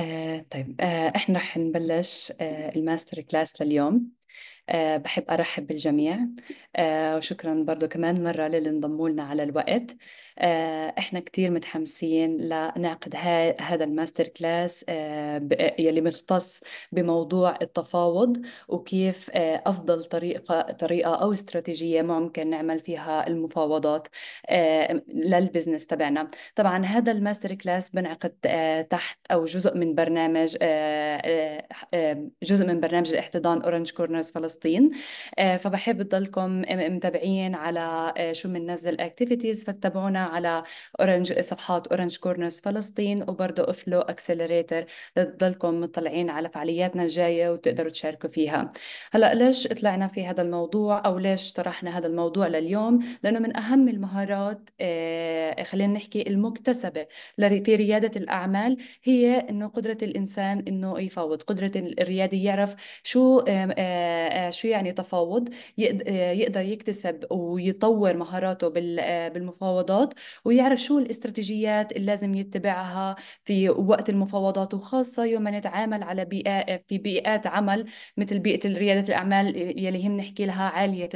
آه، طيب آه، احنا رح نبلش آه، الماستر كلاس لليوم آه، بحب أرحب بالجميع آه، وشكرا برضو كمان مرة للي انضموا لنا على الوقت آه، احنا كتير متحمسين لنعقد هذا الماستر كلاس يلي مختص بموضوع التفاوض وكيف أفضل طريقة طريقة أو استراتيجية ممكن نعمل فيها المفاوضات للبزنس تبعنا طبعا هذا الماستر كلاس بنعقد تحت أو جزء من برنامج جزء من برنامج الاحتضان أورنج كورنرز فلسطين فلسطين آه، فبحب تضلكم متابعين على آه، شو بننزل اكتيفيتيز فتابعونا على اورنج صفحات اورنج كورنرز فلسطين وبرضه افلو اكسلريتر لتضلكم مطلعين على فعالياتنا الجايه وتقدروا تشاركوا فيها هلا ليش طلعنا في هذا الموضوع او ليش طرحنا هذا الموضوع لليوم لانه من اهم المهارات آه، خلينا نحكي المكتسبه في رياده الاعمال هي انه قدره الانسان انه يفاوض قدره الريادي يعرف شو شو يعني تفاوض يقدر يكتسب ويطور مهاراته بالمفاوضات ويعرف شو الاستراتيجيات اللي لازم يتبعها في وقت المفاوضات وخاصة يوم نتعامل على بيئة في بيئات عمل مثل بيئة ريادة الأعمال يلي هم نحكي لها عالية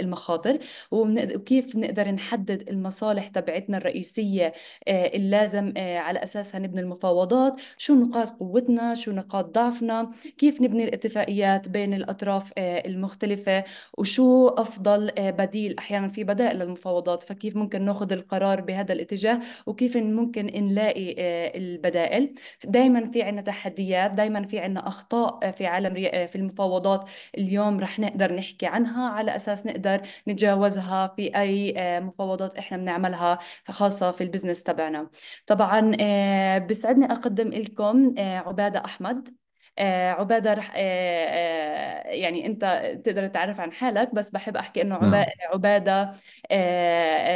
المخاطر وكيف نقدر نحدد المصالح تبعتنا الرئيسية آه، اللي لازم آه، على أساسها نبني المفاوضات شو نقاط قوتنا شو نقاط ضعفنا كيف نبني الاتفاقيات بين الأطراف آه، المختلفة وشو أفضل آه، بديل أحيانا في بدائل للمفاوضات فكيف ممكن ناخذ القرار بهذا الاتجاه وكيف ممكن نلاقي آه، البدائل دائما في عنا تحديات دائما في عنا أخطاء آه، في عالم في المفاوضات اليوم رح نقدر نحكي عنها على أساس نقدر نتجاوزها في أي مفاوضات إحنا بنعملها خاصة في البزنس تبعنا طبعا بسعدني أقدم لكم عبادة أحمد آه، عباده رح آه، آه، يعني انت تقدر تعرف عن حالك بس بحب احكي انه عبا... نعم. عباده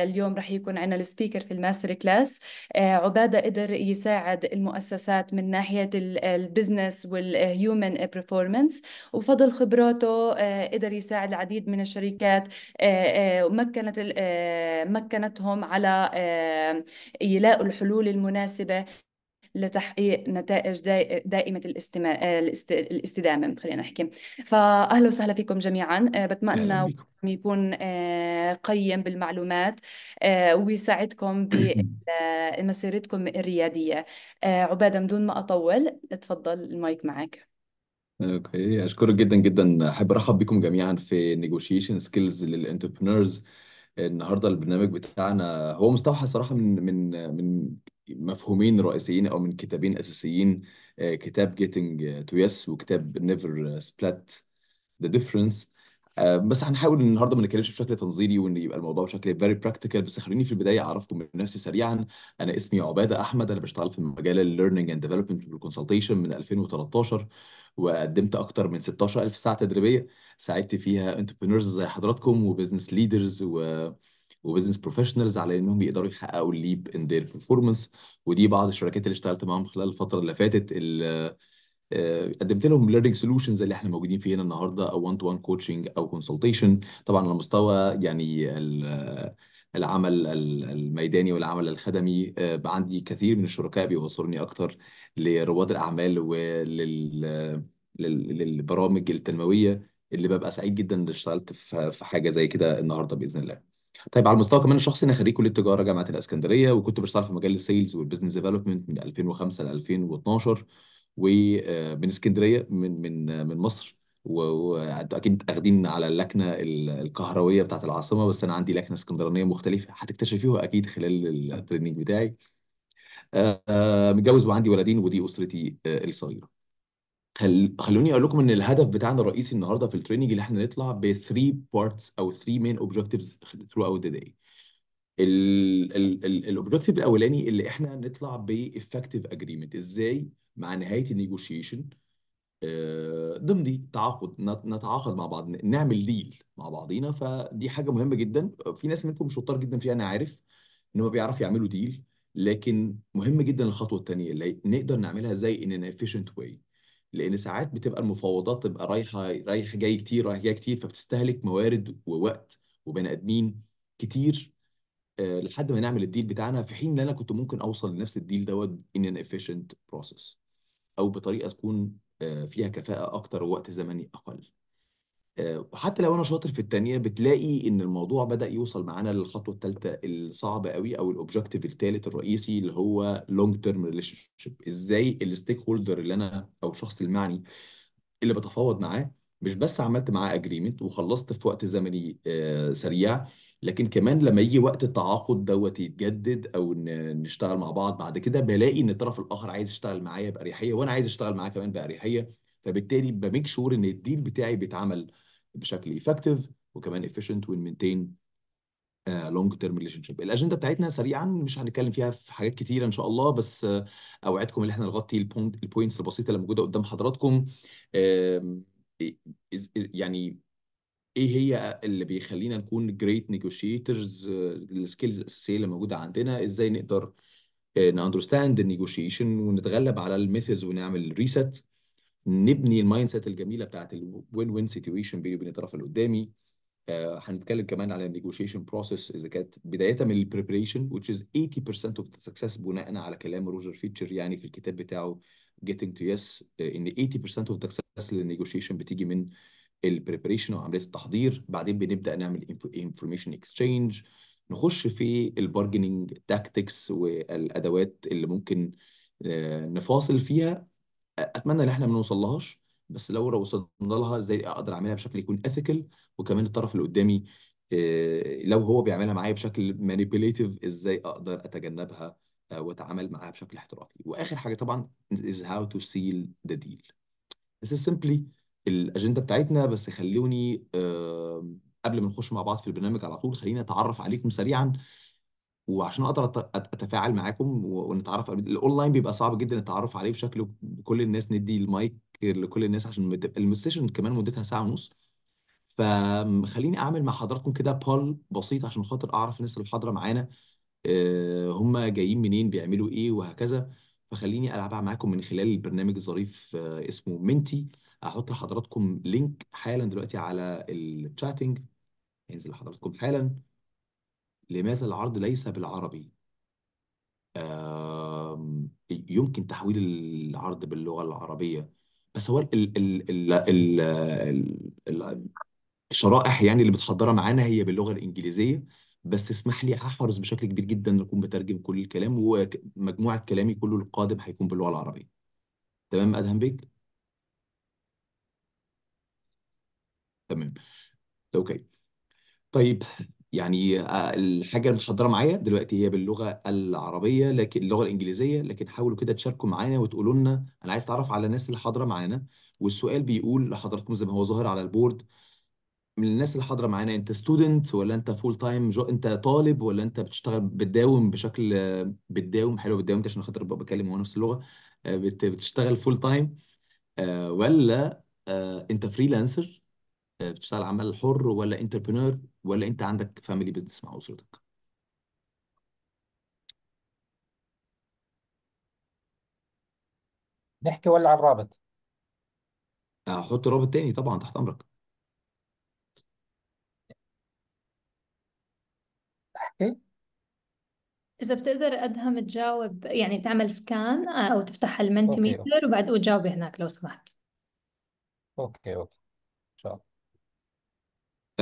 اليوم رح يكون عندنا السبيكر في الماستر كلاس عباده قدر يساعد المؤسسات من ناحيه البزنس والهيومن performance وبفضل خبراته قدر يساعد العديد من الشركات ومكنت مكنتهم على يلاقوا الحلول المناسبه لتحقيق نتائج دائمة الاستدامة خلينا نحكي فأهلا وسهلا فيكم جميعا آه، بتمنى يكون آه، قيم بالمعلومات آه، ويساعدكم بمسيرتكم الريادية عبادة بدون ما أطول تفضل المايك معك اوكي اشكرك جدا جدا احب ارحب بكم جميعا في نيجوشيشن سكيلز للانتربرينورز النهارده البرنامج بتاعنا هو مستوحى صراحه من من من مفهومين رئيسيين او من كتابين اساسيين آه، كتاب Getting to Yes وكتاب Never Split the Difference آه، بس هنحاول النهارده ما نتكلمش بشكل تنظيري وان يبقى الموضوع بشكل فيري براكتيكال بس خليني في البدايه اعرفكم من نفسي سريعا انا اسمي عباده احمد انا بشتغل في مجال الليرنينج اند ديفلوبمنت والكونسلتيشن من 2013 وقدمت اكتر من 16000 ساعه تدريبيه ساعدت فيها انتربرينورز زي حضراتكم وبزنس ليدرز و وبزنس بروفيشنالز على انهم يقدروا يحققوا الليب ان دير بيرفورمانس ودي بعض الشركات اللي اشتغلت معاهم خلال الفتره اللي فاتت اللي آه، قدمت لهم ليرنينج سولوشنز اللي احنا موجودين فيه هنا النهارده او 1 تو 1 كوتشنج او كونسلتيشن طبعا على مستوى يعني آه، العمل الميداني والعمل الخدمي آه، عندي كثير من الشركاء بيوصلوني اكتر لرواد الاعمال وللبرامج التنمويه اللي ببقى سعيد جدا ان اشتغلت في حاجه زي كده النهارده باذن الله طيب على المستوى كمان الشخصي انا خريج كليه تجاره جامعه الاسكندريه وكنت بشتغل في مجال السيلز والبزنس ديفلوبمنت من 2005 ل 2012 ومن آه، اسكندريه من من آه، من مصر وانتوا اكيد اخدين على اللكنه الكهرويه بتاعت العاصمه بس انا عندي لكنه اسكندرانيه مختلفه هتكتشفيها اكيد خلال التريننج بتاعي آه، متجوز وعندي ولدين ودي اسرتي الصغيره خل... خلوني اقول لكم ان الهدف بتاعنا الرئيسي النهارده في التريننج اللي احنا نطلع ب 3 بارتس او 3 اوبجكتيفز ثرو اوت ذا داي الاوبجكتيف الاولاني اللي احنا نطلع بافكتيف اجريمنت ازاي مع نهايه النيجوشيشن آه، ضمني تعاقد نتعاقد مع بعض نعمل ديل مع بعضينا فدي حاجه مهمه جدا في ناس منكم شطار جدا فيها انا عارف ان هم بيعرفوا يعملوا ديل لكن مهم جدا الخطوه الثانيه اللي نقدر نعملها ازاي ان ان efficient واي لان ساعات بتبقى المفاوضات تبقى رايحه رايح جاي كتير رايح جاي كتير فبتستهلك موارد ووقت وبني ادمين كتير آه، لحد ما نعمل الديل بتاعنا في حين ان انا كنت ممكن اوصل لنفس الديل دوت ان ان افيشنت بروسيس او بطريقه تكون آه، فيها كفاءه اكتر ووقت زمني اقل آه، وحتى لو انا شاطر في التانية بتلاقي ان الموضوع بدأ يوصل معانا للخطوة التالتة الصعبة قوي او الاوبجكتيف التالت الرئيسي اللي هو لونج تيرم ريليشن شيب ازاي الستيك هولدر اللي انا او الشخص المعني اللي بتفاوض معاه مش بس عملت معاه اجريمنت وخلصت في وقت زمني آه، سريع لكن كمان لما يجي وقت التعاقد دوت يتجدد او نشتغل مع بعض بعد كده بلاقي ان الطرف الاخر عايز يشتغل معايا باريحيه وانا عايز اشتغل معاه كمان باريحيه فبالتالي بميك شور ان الديل بتاعي بيتعمل بشكل ايفكتيف وكمان efficient مينتين لونج تيرم ريليشن شيب الاجنده بتاعتنا سريعا مش هنتكلم فيها في حاجات كتيره ان شاء الله بس آه، اوعدكم ان احنا نغطي البوينتس البسيطه اللي موجوده قدام حضراتكم يعني ايه هي اللي بيخلينا نكون جريت نيجوشيترز السكيلز الاساسيه اللي موجوده عندنا ازاي نقدر ناندرستاند آه، النيجوشيشن ونتغلب على الميثز ونعمل ريست نبني المايند سيت الجميله بتاعت الوين وين سيتويشن بيني وبين الطرف اللي قدامي آه، هنتكلم كمان على النيجوشيشن بروسيس اذا كانت بدايه من البريبريشن which is 80% of the success بناء على كلام روجر فيتشر يعني في الكتاب بتاعه getting to yes آه، ان 80% of the success للنيجوشيشن بتيجي من البريبريشن وعمليه التحضير بعدين بنبدا نعمل انفورميشن اكسشينج نخش في البارجننج تاكتكس والادوات اللي ممكن آه، نفاصل فيها اتمنى ان احنا ما نوصلهاش بس لو لو وصلنا لها ازاي اقدر اعملها بشكل يكون اثيكال وكمان الطرف اللي قدامي آه، لو هو بيعملها معايا بشكل مانيبيليتيف ازاي اقدر اتجنبها آه، واتعامل معاها بشكل احترافي واخر حاجه طبعا is how to seal the deal this is simply الاجنده بتاعتنا بس خلوني قبل ما نخش مع بعض في البرنامج على طول خليني اتعرف عليكم سريعا وعشان اقدر اتفاعل معاكم ونتعرف الاونلاين بيبقى صعب جدا التعرف عليه بشكل كل الناس ندي المايك لكل الناس عشان السيشن كمان مدتها ساعة ونص فخليني اعمل مع حضراتكم كده بول بسيط عشان خاطر اعرف الناس اللي حاضره معانا آه، هم جايين منين بيعملوا ايه وهكذا فخليني العبها معاكم من خلال البرنامج الظريف آه، اسمه منتي هحط لحضراتكم لينك حالا دلوقتي على الشاتنج هينزل لحضراتكم حالا لماذا العرض ليس بالعربي يمكن تحويل العرض باللغة العربية بس هو ال ال ال ال ال الشرائح يعني اللي بتحضرها معانا هي باللغة الإنجليزية بس اسمح لي أحرص بشكل كبير جدا إن أكون بترجم كل الكلام ومجموعة كلامي كله القادم هيكون باللغة العربية تمام أدهم بيك؟ تمام أوكي طيب يعني آه، الحاجة المحضرة معايا دلوقتي هي باللغة العربية لكن اللغة الإنجليزية لكن حاولوا كده تشاركوا معانا وتقولوا لنا أنا عايز أتعرف على الناس اللي حاضرة معانا والسؤال بيقول لحضراتكم زي ما هو ظاهر على البورد من الناس اللي حاضرة معانا أنت ستودنت ولا أنت فول تايم جو أنت طالب ولا أنت بتشتغل بتداوم بشكل بتداوم حلو بتداوم أنت عشان خاطر ببقى بتكلم هو نفس اللغة آه، بتشتغل فول تايم آه، ولا أنت فريلانسر بتشتغل عمال حر ولا انتربرينور ولا انت عندك فاميلي بزنس مع اسرتك نحكي ولا على الرابط هحط رابط تاني طبعا تحت امرك احكي إذا بتقدر أدهم تجاوب يعني تعمل سكان أو تفتح المنتيميتر وبعد وتجاوب هناك لو سمحت اوكي اوكي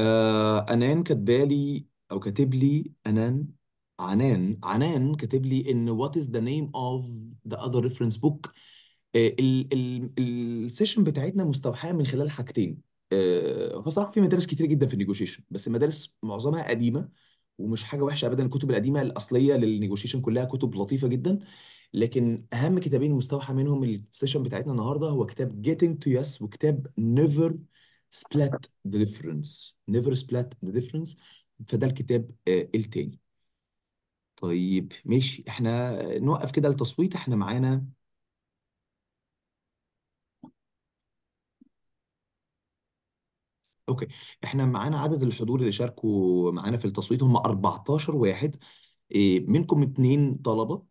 آه أنان كاتبالي أو كاتب لي أنان عنان عنان كاتب لي إن what is the name of the other reference book آه، السيشن بتاعتنا مستوحاة من خلال حاجتين آه هو صراحة في مدارس كتير جدا في النيجوشيشن بس المدارس معظمها قديمة ومش حاجة وحشة أبدا الكتب القديمة الأصلية للنيجوشيشن كلها كتب لطيفة جدا لكن أهم كتابين مستوحى منهم السيشن بتاعتنا النهاردة هو كتاب Getting to Yes وكتاب Never split the difference never split the difference فده الكتاب آه، الثاني طيب ماشي احنا نوقف كده التصويت احنا معانا اوكي احنا معانا عدد الحضور اللي شاركوا معانا في التصويت هم 14 واحد إيه، منكم اتنين طلبة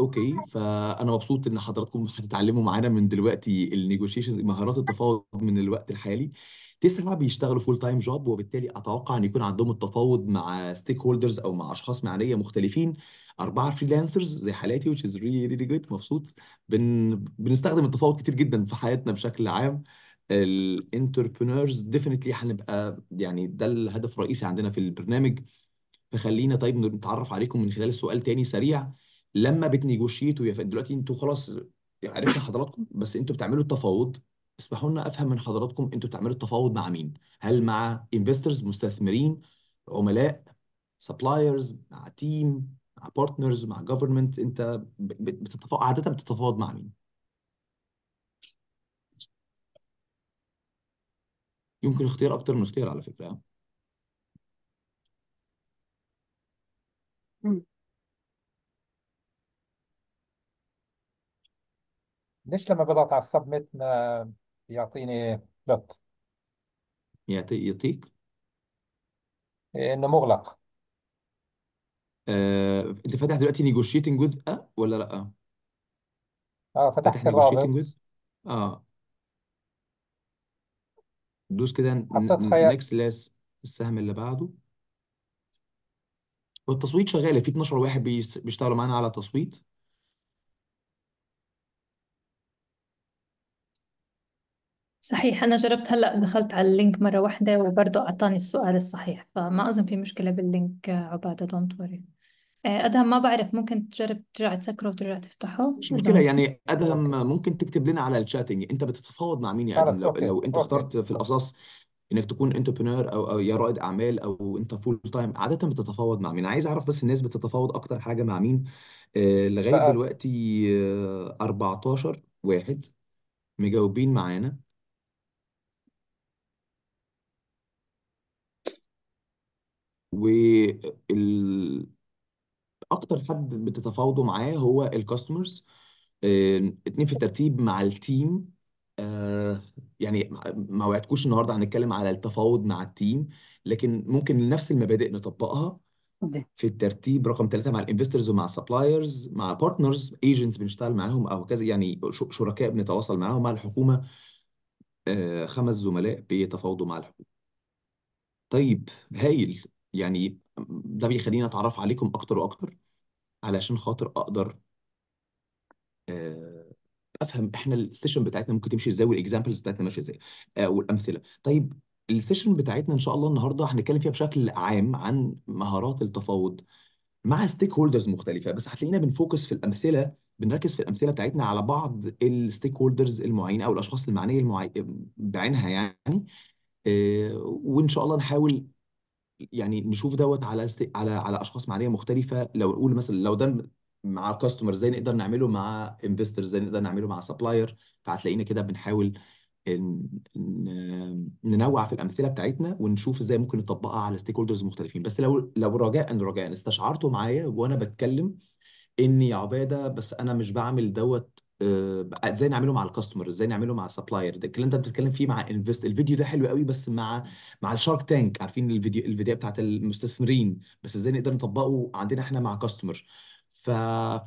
اوكي فانا مبسوط ان حضراتكم هتتعلموا معانا من دلوقتي النيجوشيشنز مهارات التفاوض من الوقت الحالي تسعه بيشتغلوا فول تايم جوب وبالتالي اتوقع ان يكون عندهم التفاوض مع ستيك هولدرز او مع اشخاص معنيه مختلفين اربعه فريلانسرز زي حالاتي which is really really good مبسوط بن... بنستخدم التفاوض كتير جدا في حياتنا بشكل عام الانتربرنورز ديفينتلي هنبقى يعني ده الهدف الرئيسي عندنا في البرنامج فخلينا طيب نتعرف عليكم من خلال سؤال تاني سريع لما بتنيجوشيتوا يا دلوقتي انتوا خلاص عرفنا حضراتكم بس انتوا بتعملوا التفاوض اسمحوا لنا افهم من حضراتكم انتوا بتعملوا التفاوض مع مين؟ هل مع انفسترز مستثمرين عملاء سبلايرز مع تيم مع بارتنرز مع جفرمنت انت بتتفاوض عاده بتتفاوض مع مين؟ يمكن اختيار اكتر من اختيار على فكره آه. ليش لما بضغط على السبميت ما يعطيني لوك يعطي يعطيك آه، انه مغلق آه، انت فاتح دلوقتي نيجوشيتنج جزء ولا لا اه فاتح فتحت نيجوشيتنج الرابط اه دوس كده حطيت خيار نكست لاس السهم اللي بعده والتصويت شغال في 12 واحد بيشتغلوا معانا على تصويت صحيح أنا جربت هلأ دخلت على اللينك مرة واحدة وبرضه أعطاني السؤال الصحيح فما أظن في مشكلة باللينك آه، عبادة دونت وري آه، أدهم ما بعرف ممكن تجرب ترجع تسكره وترجع تفتحه مش مشكلة يعني أدهم ممكن تكتب لنا على الشاتنج انت بتتفاوض مع مين يا أدهم لو, لو انت اوكي اخترت في الاساس انك تكون انتربرينور او او يا رائد اعمال او انت فول تايم عادة بتتفاوض مع مين عايز اعرف بس الناس بتتفاوض اكتر حاجة مع مين آه، لغاية دلوقتي آه، 14 واحد مجاوبين معانا وال اكتر حد بتتفاوضوا معاه هو الكاستمرز آه، اتنين في الترتيب مع التيم آه، يعني ما ما وعدتكوش النهارده هنتكلم على التفاوض مع التيم لكن ممكن نفس المبادئ نطبقها ده في الترتيب رقم ثلاثة مع الانفسترز ومع السبلايرز مع بارتنرز ايجنتس بنشتغل معاهم او كذا يعني شركاء بنتواصل معاهم مع الحكومة آه، خمس زملاء بيتفاوضوا مع الحكومة طيب هايل يعني ده بيخليني اتعرف عليكم اكتر واكتر علشان خاطر اقدر آه، افهم احنا السيشن بتاعتنا ممكن تمشي ازاي والاكزامبلز بتاعتنا ماشيه ازاي آه، والامثله طيب السيشن بتاعتنا ان شاء الله النهارده هنتكلم فيها بشكل عام عن مهارات التفاوض مع ستيك هولدرز مختلفه بس هتلاقينا بنفوكس في الامثله بنركز في الامثله بتاعتنا على بعض الستيك هولدرز المعينه او الاشخاص المعنيه المعي... بعينها يعني آه، وان شاء الله نحاول يعني نشوف دوت على على على اشخاص معنيه مختلفه لو نقول مثلا لو ده مع كاستمر زي نقدر نعمله مع انفستر زي نقدر نعمله مع سبلاير فهتلاقينا كده بنحاول إن- آمم، ننوع في الامثله بتاعتنا ونشوف ازاي ممكن نطبقها على ستيك هولدرز مختلفين بس لو لو رجاء رجاء استشعرتوا معايا وانا بتكلم اني يا عباده بس انا مش بعمل دوت آه، ازاي نعمله مع الكاستمر ازاي نعمله مع سبلاير ده الكلام ده بتتكلم فيه مع انفست الفيديو ده حلو قوي بس مع مع الشارك تانك عارفين الفيديو الفيديو بتاعت المستثمرين بس ازاي نقدر نطبقه عندنا احنا مع كاستمر ف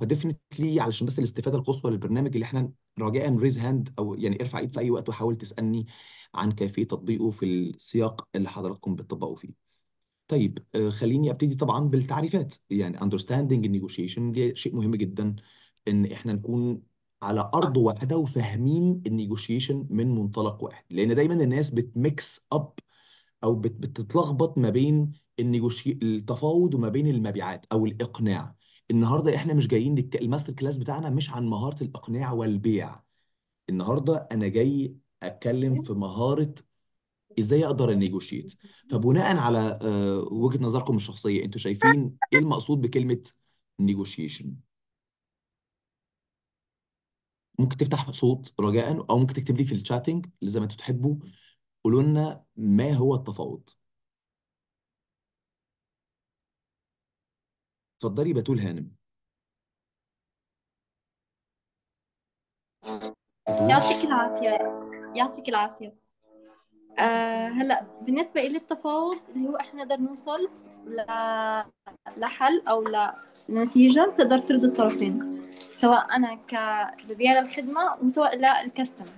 فديفنتلي علشان بس الاستفاده القصوى للبرنامج اللي احنا رجاء ريز هاند او يعني ارفع ايد في اي وقت وحاول تسالني عن كيفيه تطبيقه في السياق اللي حضراتكم بتطبقوا فيه طيب آه، خليني ابتدي طبعا بالتعريفات يعني understanding negotiation دي شيء مهم جدا ان احنا نكون على ارض واحده وفاهمين النيجوشيشن من منطلق واحد لان دايما الناس بتميكس اب او بتتلخبط ما بين النيجوشي التفاوض وما بين المبيعات او الاقناع النهارده احنا مش جايين لك... الماستر كلاس بتاعنا مش عن مهاره الاقناع والبيع النهارده انا جاي اتكلم في مهاره ازاي اقدر انيجوشيت فبناء على آه، وجهة نظركم الشخصيه انتوا شايفين ايه المقصود بكلمه نيجوشيشن ممكن تفتح صوت رجاء او ممكن تكتب لي في الشاتنج زي ما انتوا تحبوا قولوا لنا ما هو التفاوض اتفضلي بتول هانم يعطيك العافية يعطيك العافية آه هلا بالنسبة إلي التفاوض اللي هو إحنا نقدر نوصل ل... لحل أو لنتيجة تقدر ترضي الطرفين سواء انا كبيان الخدمه وسواء للكاستمر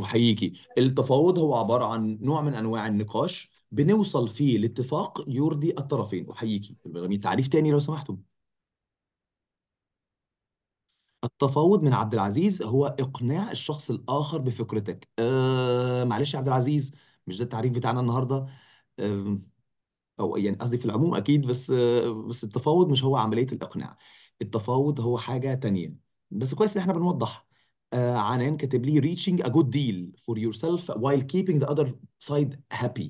احييكي التفاوض هو عباره عن نوع من انواع النقاش بنوصل فيه لاتفاق يرضي الطرفين احييكي تعريف تاني لو سمحتم التفاوض من عبد العزيز هو اقناع الشخص الاخر بفكرتك أه معلش يا عبد العزيز مش ده التعريف بتاعنا النهارده أه او يعني قصدي في العموم اكيد بس أه بس التفاوض مش هو عمليه الاقناع التفاوض هو حاجه تانية بس كويس ان احنا بنوضح آه عنان كاتب لي reaching a good deal for yourself while keeping the other side happy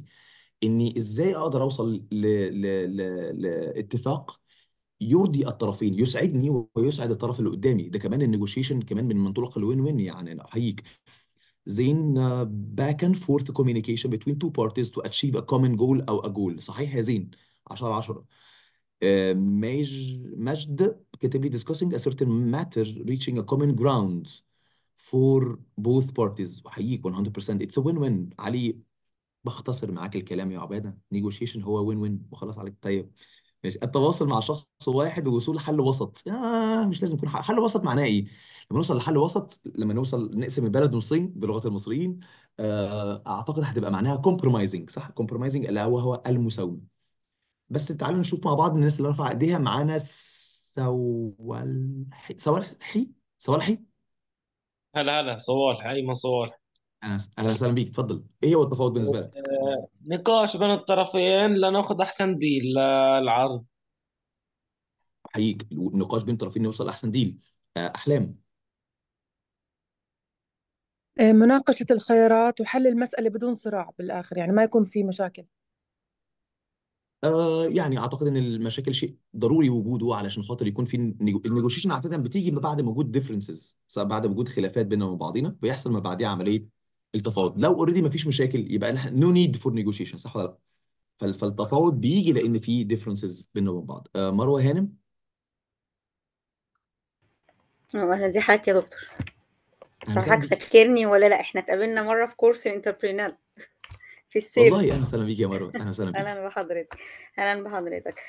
اني ازاي اقدر اوصل ل... ل... ل... لاتفاق يرضي الطرفين يسعدني ويسعد الطرف اللي قدامي ده كمان النيجوشيشن كمان من منطلق الوين وين يعني انا احييك زين باك اند فورث كوميونيكيشن بين تو بارتيز تو اتشيف ا كومن جول او ا جول صحيح يا زين 10 10 مجد كاتب لي discussing a certain matter reaching a common ground for both parties وحقيقي 100% it's a win-win علي بختصر معاك الكلام يا عباده negotiation هو win-win وخلاص عليك طيب ماشي التواصل مع شخص واحد ووصول لحل وسط آه مش لازم يكون حل, حل وسط معناه ايه؟ لما نوصل لحل وسط لما نوصل نقسم البلد نصين بلغه المصريين آه اعتقد هتبقى معناها compromising صح؟ compromising اللي هو هو المساومه بس تعالوا نشوف مع بعض الناس اللي رفع ايديها معانا سوالحي سوالحي سوالحي هلا هلا صوالح ايمن صوالح اهلا اهلا وسهلا بيك اتفضل ايه هو التفاوض بالنسبه لك؟ آه، نقاش بين الطرفين لناخذ احسن ديل للعرض احييك نقاش بين طرفين يوصل احسن ديل آه، احلام آه، مناقشة الخيارات وحل المسألة بدون صراع بالآخر يعني ما يكون في مشاكل آه، يعني اعتقد ان المشاكل شيء ضروري وجوده علشان خاطر يكون في النيجوشيشن عاده بتيجي ما بعد وجود ديفرنسز بعد وجود خلافات بيننا وبعضينا بيحصل ما بعديها عمليه التفاوض لو اوريدي ما فيش مشاكل يبقى نو نيد فور نيجوشيشن صح ولا لا فالتفاوض بيجي لان في ديفرنسز بيننا وبين بعض آه مروه هانم اهلا دي حضرتك يا دكتور انا حضرتك فاكرني ولا لا احنا اتقابلنا مره في كورس انتربرينال في السير والله اهلا وسهلا بيك يا مروه اهلا وسهلا بيك اهلا بحضرتك اهلا بحضرتك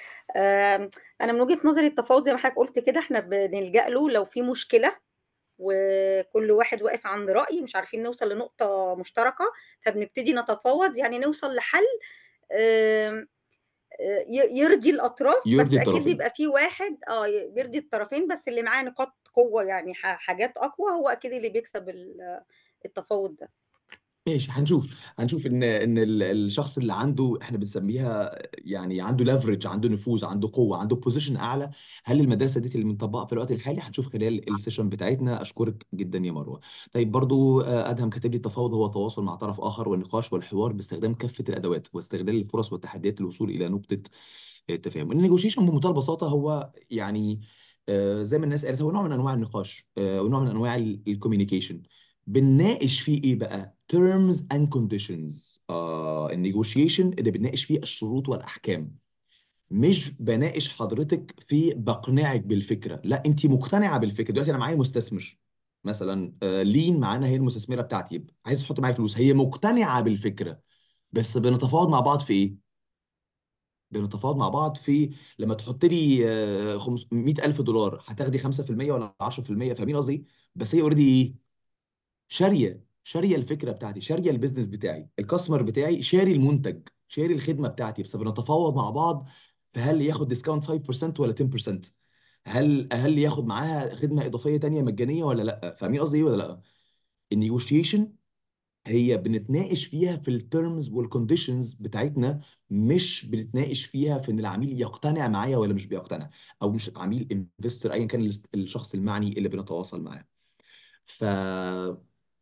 انا من وجهة نظري التفاوض زي ما حضرتك قلت كده احنا بنلجأ له لو في مشكلة وكل واحد واقف عند رأي مش عارفين نوصل لنقطة مشتركة فبنبتدي نتفاوض يعني نوصل لحل آه، يرضي الاطراف يرضي بس الطرفين. اكيد بيبقى في واحد اه بيرضي الطرفين بس اللي معاه نقاط قوه يعني حاجات اقوى هو اكيد اللي بيكسب التفاوض ده ماشي هنشوف هنشوف ان ان الشخص اللي عنده احنا بنسميها يعني عنده لافرج عنده نفوذ عنده قوه عنده بوزيشن اعلى هل المدرسه دي اللي بنطبقها في الوقت الحالي هنشوف خلال السيشن بتاعتنا اشكرك جدا يا مروه طيب برضو آه، ادهم كاتب لي التفاوض هو تواصل مع طرف اخر والنقاش والحوار باستخدام كافه الادوات واستغلال الفرص والتحديات للوصول الى نقطه التفاهم آه، النيجوشيشن بمنتهى البساطه هو يعني آه، زي ما الناس قالت هو نوع من انواع النقاش ونوع من انواع الكوميونيكيشن بنناقش فيه ايه بقى terms and conditions uh, آه، negotiation اللي بنناقش فيه الشروط والاحكام مش بناقش حضرتك في بقنعك بالفكره لا انت مقتنعه بالفكره دلوقتي انا معايا مستثمر مثلا آه، لين معانا هي المستثمره بتاعتي عايز تحط معايا فلوس هي مقتنعه بالفكره بس بنتفاوض مع بعض في ايه بنتفاوض مع بعض في لما تحط لي 100000 آه، دولار هتاخدي 5% ولا 10% فاهمين قصدي بس هي اوريدي ايه؟ شاريه شاريه الفكره بتاعتي شاريه البيزنس بتاعي الكاستمر بتاعي شاري المنتج شاري الخدمه بتاعتي بس بنتفاوض مع بعض فهل ياخد ديسكاونت 5% ولا 10% هل هل ياخد معاها خدمه اضافيه تانية مجانيه ولا لا فاهمين قصدي ايه ولا لا النيجوشيشن هي بنتناقش فيها في التيرمز والكونديشنز بتاعتنا مش بنتناقش فيها في ان العميل يقتنع معايا ولا مش بيقتنع او مش عميل انفستور ايا كان الشخص المعني اللي بنتواصل معاه ف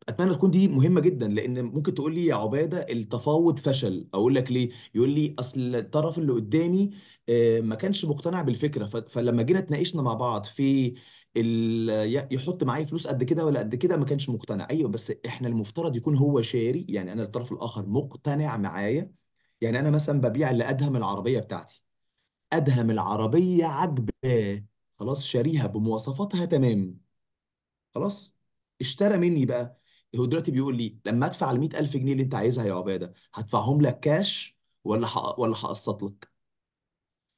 اتمنى تكون دي مهمه جدا لان ممكن تقول لي يا عباده التفاوض فشل اقول لك ليه يقول لي اصل الطرف اللي قدامي آه، ما كانش مقتنع بالفكره فلما جينا اتناقشنا مع بعض في يحط معايا فلوس قد كده ولا قد كده ما كانش مقتنع ايوه بس احنا المفترض يكون هو شاري يعني انا الطرف الاخر مقتنع معايا يعني انا مثلا ببيع لادهم العربيه بتاعتي ادهم العربيه عجباه خلاص شاريها بمواصفاتها تمام خلاص اشترى مني بقى هو دلوقتي بيقول لي لما ادفع ال 100000 جنيه اللي انت عايزها يا عباده هدفعهم لك كاش ولا ولا هقسط لك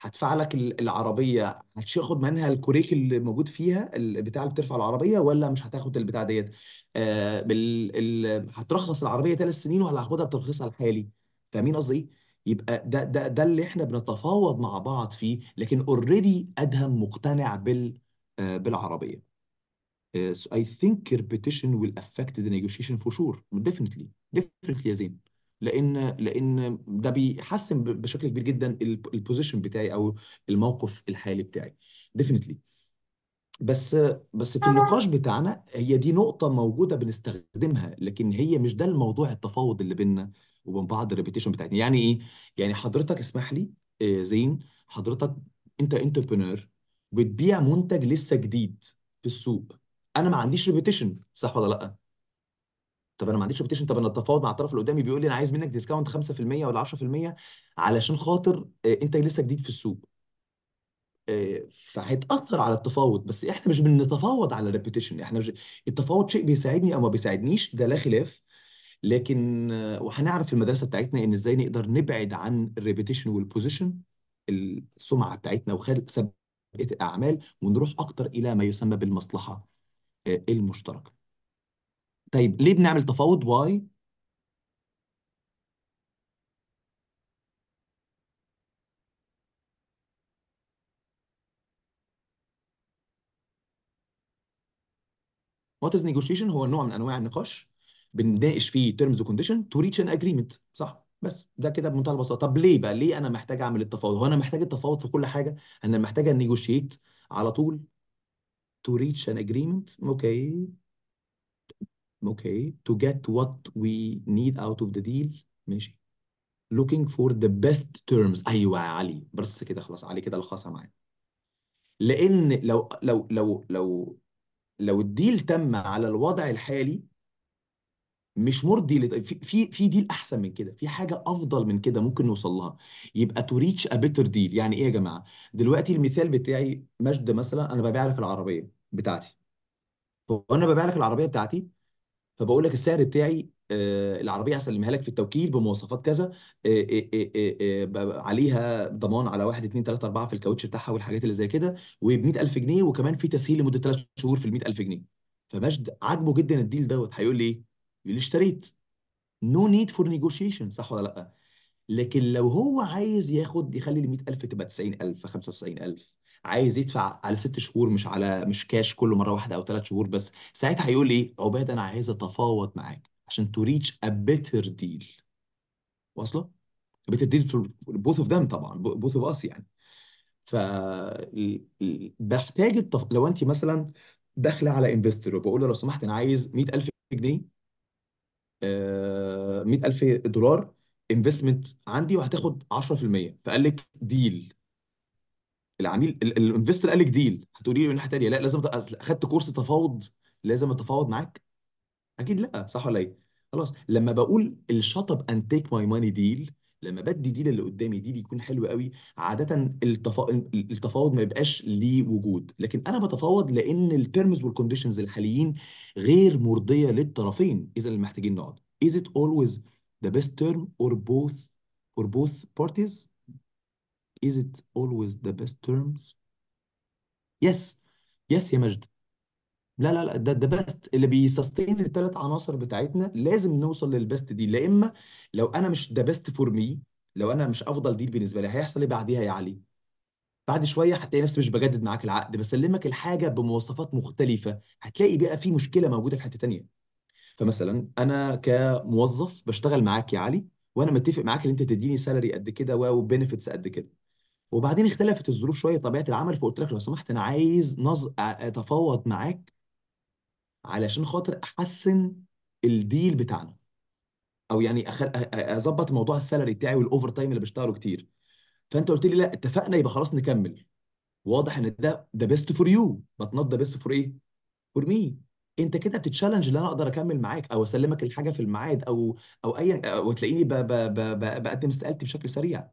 هدفع لك العربيه هتاخد منها الكوريك اللي موجود فيها البتاع اللي بترفع العربيه ولا مش هتاخد البتاع ديت آه بال... ال... هترخص العربيه ثلاث سنين ولا هاخدها بترخيصها الحالي فاهمين قصدي ايه يبقى ده ده ده اللي احنا بنتفاوض مع بعض فيه لكن اوريدي ادهم مقتنع بال آه بالعربيه Uh, so I think repetition will affect the negotiation for sure definitely definitely يا زين لان لان ده بيحسن بشكل كبير جدا البوزيشن بتاعي او الموقف الحالي بتاعي definitely بس بس في النقاش بتاعنا هي دي نقطة موجودة بنستخدمها لكن هي مش ده الموضوع التفاوض اللي بيننا وبين بعض الريبيتيشن بتاعتنا يعني ايه؟ يعني حضرتك اسمح لي آه، زين حضرتك انت انتربرنور بتبيع منتج لسه جديد في السوق انا ما عنديش ريبيتيشن صح ولا لا طب انا ما عنديش ريبيتيشن طب انا التفاوض مع الطرف اللي قدامي بيقول لي انا عايز منك ديسكاونت 5% ولا 10% علشان خاطر آه، انت لسه جديد في السوق آه، فهيتاثر على التفاوض بس احنا مش بنتفاوض على ريبيتيشن احنا مش... التفاوض شيء بيساعدني او ما بيساعدنيش ده لا خلاف لكن آه، وهنعرف في المدرسه بتاعتنا ان ازاي نقدر نبعد عن الريبيتيشن والبوزيشن السمعه بتاعتنا وخلق سبقه الاعمال ونروح اكتر الى ما يسمى بالمصلحه آه، المشتركه طيب ليه بنعمل تفاوض واي What is negotiation هو نوع من انواع النقاش بنناقش فيه terms conditions to reach an agreement صح بس ده كده بمنتهى البساطه طب ليه بقى ليه انا محتاج اعمل التفاوض هو انا محتاج التفاوض في كل حاجه انا محتاج انيجوشيت على طول to reach an agreement okay okay to get what we need out of the deal ماشي looking for the best terms ايوه يا علي بس كده خلاص علي كده لخصها معايا لان لو لو لو لو لو الديل تم على الوضع الحالي مش مرضي لت... في في ديل احسن من كده في حاجه افضل من كده ممكن نوصل لها يبقى تو ريتش ا بيتر ديل يعني ايه يا جماعه دلوقتي المثال بتاعي مجد مثلا انا ببيع لك العربيه بتاعتي وانا ببيع لك العربيه بتاعتي فبقول لك السعر بتاعي آه، العربيه هسلمها لك في التوكيل بمواصفات كذا آه، آه، عليها ضمان على 1 2 3 4 في الكاوتش بتاعها والحاجات اللي زي كده وب 100000 جنيه وكمان في تسهيل لمده 3 شهور في ال 100000 جنيه فمجد عاجبه جدا الديل دوت هيقول لي ايه يقول لي اشتريت نو نيد فور نيجوشيشن صح ولا لا لكن لو هو عايز ياخد يخلي ال 100000 تبقى 90000 95000 عايز يدفع على ست شهور مش على مش كاش كل مره واحده او ثلاث شهور بس ساعتها هيقول ايه عباد انا عايز اتفاوض معاك عشان تو ريتش ا بيتر ديل واصله بيتر ديل فور بوث اوف ذم طبعا بوث اوف اس يعني ف بحتاج التف... لو انت مثلا داخله على انفستور وبقول له لو سمحت انا عايز 100000 جنيه 100000 آه، دولار انفستمنت عندي وهتاخد 10% فقال لك ديل العميل الانفستور قال لك ديل هتقولي لي من الناحيه ثانيه لا لازم اخدت كورس تفاوض لازم اتفاوض معاك اكيد لا صح ولا ايه خلاص لما بقول الشطب اب اند تيك ماي ماني ديل لما بدي ديل اللي قدامي ديل يكون حلو قوي عاده التفا... التفاوض ما يبقاش ليه وجود لكن انا بتفاوض لان التيرمز والكونديشنز الحاليين غير مرضيه للطرفين اذا اللي محتاجين نقعد is it always the best term or both for both parties is it always the best terms yes yes يا مجد لا لا لا ده ده بيست اللي بيسستين الثلاث عناصر بتاعتنا لازم نوصل للبست دي لا اما لو انا مش ده بست فور مي لو انا مش افضل ديل بالنسبه لي هيحصل ايه بعديها يا علي؟ بعد شويه هتلاقي نفسي مش بجدد معاك العقد بسلمك الحاجه بمواصفات مختلفه هتلاقي بقى في مشكله موجوده في حته تانيه فمثلا انا كموظف بشتغل معاك يا علي وانا متفق معاك ان انت تديني سالري قد كده وبنفيتس قد كده وبعدين اختلفت الظروف شويه طبيعه العمل فقلت لك لو سمحت انا عايز نز... اتفاوض معاك علشان خاطر احسن الديل بتاعنا او يعني أخل... اظبط موضوع السالري بتاعي والاوفر تايم اللي بشتغله كتير فانت قلت لي لا اتفقنا يبقى خلاص نكمل واضح ان ده ذا بيست فور يو بس نوت ذا بيست فور ايه فور مي انت كده بتتشالنج ان انا اقدر اكمل معاك او اسلمك الحاجه في الميعاد او او اي وتلاقيني بقدم استقالتي بشكل سريع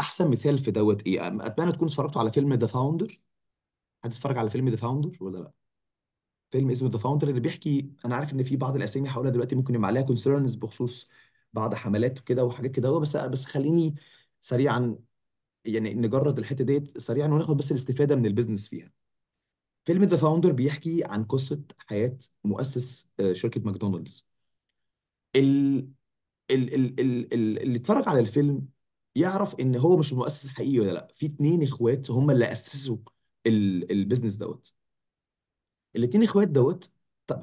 احسن مثال في دوت ايه اتمنى تكونوا اتفرجتوا على فيلم ذا فاوندر هتتفرج على فيلم ذا فاوندر ولا لا فيلم اسمه ذا فاوندر اللي بيحكي انا عارف ان في بعض الاسامي هقولها دلوقتي ممكن يبقى عليها كونسيرنز بخصوص بعض حملات وكده وحاجات كده بس بس خليني سريعا يعني نجرد الحته ديت سريعا وناخد بس الاستفاده من البيزنس فيها. فيلم ذا فاوندر بيحكي عن قصه حياه مؤسس آه، شركه ماكدونالدز. ال ال ال ال ال اللي اتفرج على الفيلم يعرف ان هو مش المؤسس الحقيقي ولا لا، في اتنين اخوات هم اللي اسسوا البيزنس دوت. الاتنين اخوات دوت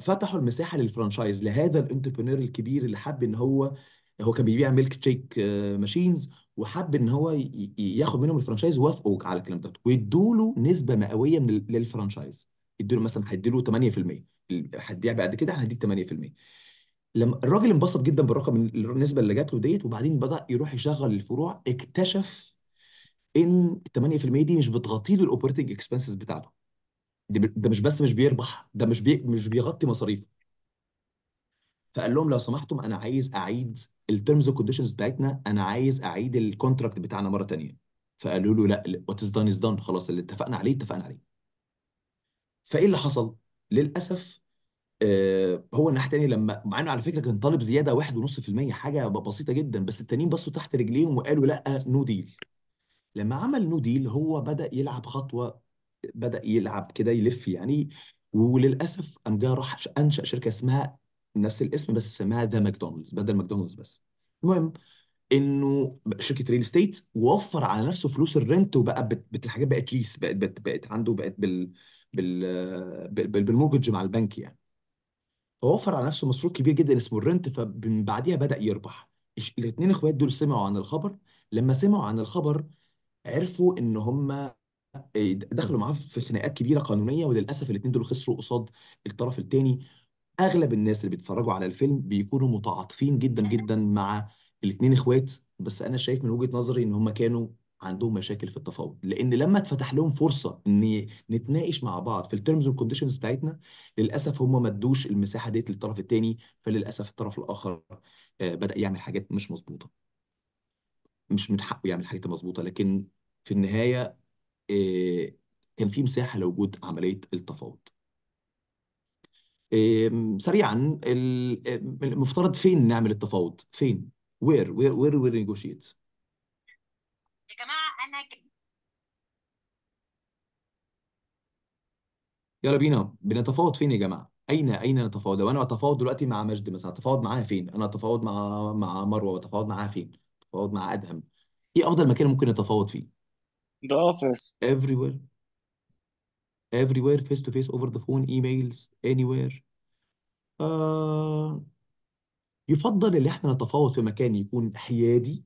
فتحوا المساحه للفرانشايز لهذا الانتربرنور الكبير اللي حب ان هو هو كان بيبيع ميلك شيك ماشينز وحب ان هو ياخد منهم الفرانشايز وافقوا على الكلام ده وادوا له نسبه مئويه من للفرانشايز ادوا له مثلا هيدوا له 8% هتبيع بعد كده هنديك 8% لما الراجل انبسط جدا بالرقم النسبه اللي جات له ديت وبعدين بدا يروح يشغل الفروع اكتشف ان ال 8% دي مش بتغطي له الاوبريتنج اكسبنسز بتاعته ده مش بس مش بيربح ده مش بي مش بيغطي مصاريفه فقال لهم لو سمحتم انا عايز اعيد الترمز والكونديشنز بتاعتنا انا عايز اعيد الكونتراكت بتاعنا مره تانيه فقالوا له لا وات از دان از دان خلاص اللي اتفقنا عليه اتفقنا عليه فايه اللي حصل للاسف آه هو الناحيه الثانيه لما مع انه على فكره كان طالب زياده 1.5% حاجه بسيطه جدا بس التانيين بصوا تحت رجليهم وقالوا لا نو ديل لما عمل نو ديل هو بدا يلعب خطوه بدأ يلعب كده يلف يعني وللأسف قام جه راح أنشأ شركة اسمها نفس الاسم بس سماها ذا ماكدونالدز بدل ماكدونالدز بس المهم انه شركه ريل استيت ووفر على نفسه فلوس الرنت وبقى بت... بت... الحاجات بقت ليس بقت بقت, بقت عنده بقت بال بال, بال... بالموجج مع البنك يعني فوفر على نفسه مصروف كبير جدا اسمه الرنت فمن بعديها بدا يربح الاثنين اخوات دول سمعوا عن الخبر لما سمعوا عن الخبر عرفوا ان هم دخلوا معاه في خناقات كبيره قانونيه وللاسف الاثنين دول خسروا قصاد الطرف الثاني اغلب الناس اللي بيتفرجوا على الفيلم بيكونوا متعاطفين جدا جدا مع الاثنين اخوات بس انا شايف من وجهه نظري ان هم كانوا عندهم مشاكل في التفاوض لان لما اتفتح لهم فرصه ان نتناقش مع بعض في الترمز والكونديشنز بتاعتنا للاسف هم ما ادوش المساحه ديت للطرف الثاني فللاسف الطرف الاخر آه، بدا يعمل حاجات مش مظبوطه مش من حقه يعمل حاجات مظبوطه لكن في النهايه آه، كان في مساحة لوجود عملية التفاوض سريعا المفترض فين نعمل التفاوض فين وير وير وير وير نيجوشيت يا جماعه انا ك... يلا بينا بنتفاوض فين يا جماعه اين اين نتفاوض لو انا بتفاوض دلوقتي مع مجد مثلا اتفاوض معاها فين انا اتفاوض مع مع مروه بتفاوض معاها فين اتفاوض مع ادهم ايه افضل مكان ممكن نتفاوض فيه The office. everywhere everywhere face to face over the phone emails anywhere آه يفضل ان احنا نتفاوض في مكان يكون حيادي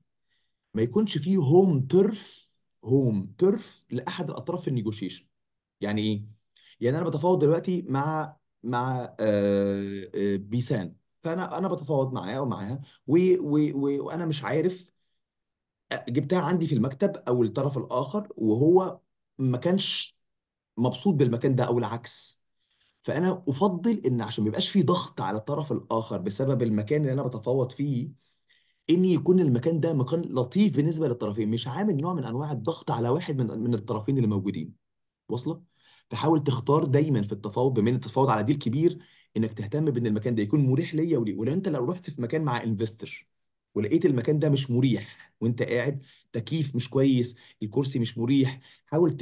ما يكونش فيه هوم ترف هوم ترف لاحد الاطراف في النيجوشيشن يعني ايه يعني انا بتفاوض دلوقتي مع مع آه،, آه، بيسان فانا انا بتفاوض معاه او معاها وانا مش عارف جبتها عندي في المكتب او الطرف الاخر وهو ما كانش مبسوط بالمكان ده او العكس فانا افضل ان عشان ما يبقاش في ضغط على الطرف الاخر بسبب المكان اللي انا بتفاوض فيه ان يكون المكان ده مكان لطيف بالنسبه للطرفين مش عامل نوع من انواع الضغط على واحد من من الطرفين اللي موجودين واصله فحاول تختار دايما في التفاوض بما ان التفاوض على ديل كبير انك تهتم بان المكان ده يكون مريح ليا وليه ولا انت لو رحت في مكان مع انفستر ولقيت المكان ده مش مريح وانت قاعد تكييف مش كويس الكرسي مش مريح حاول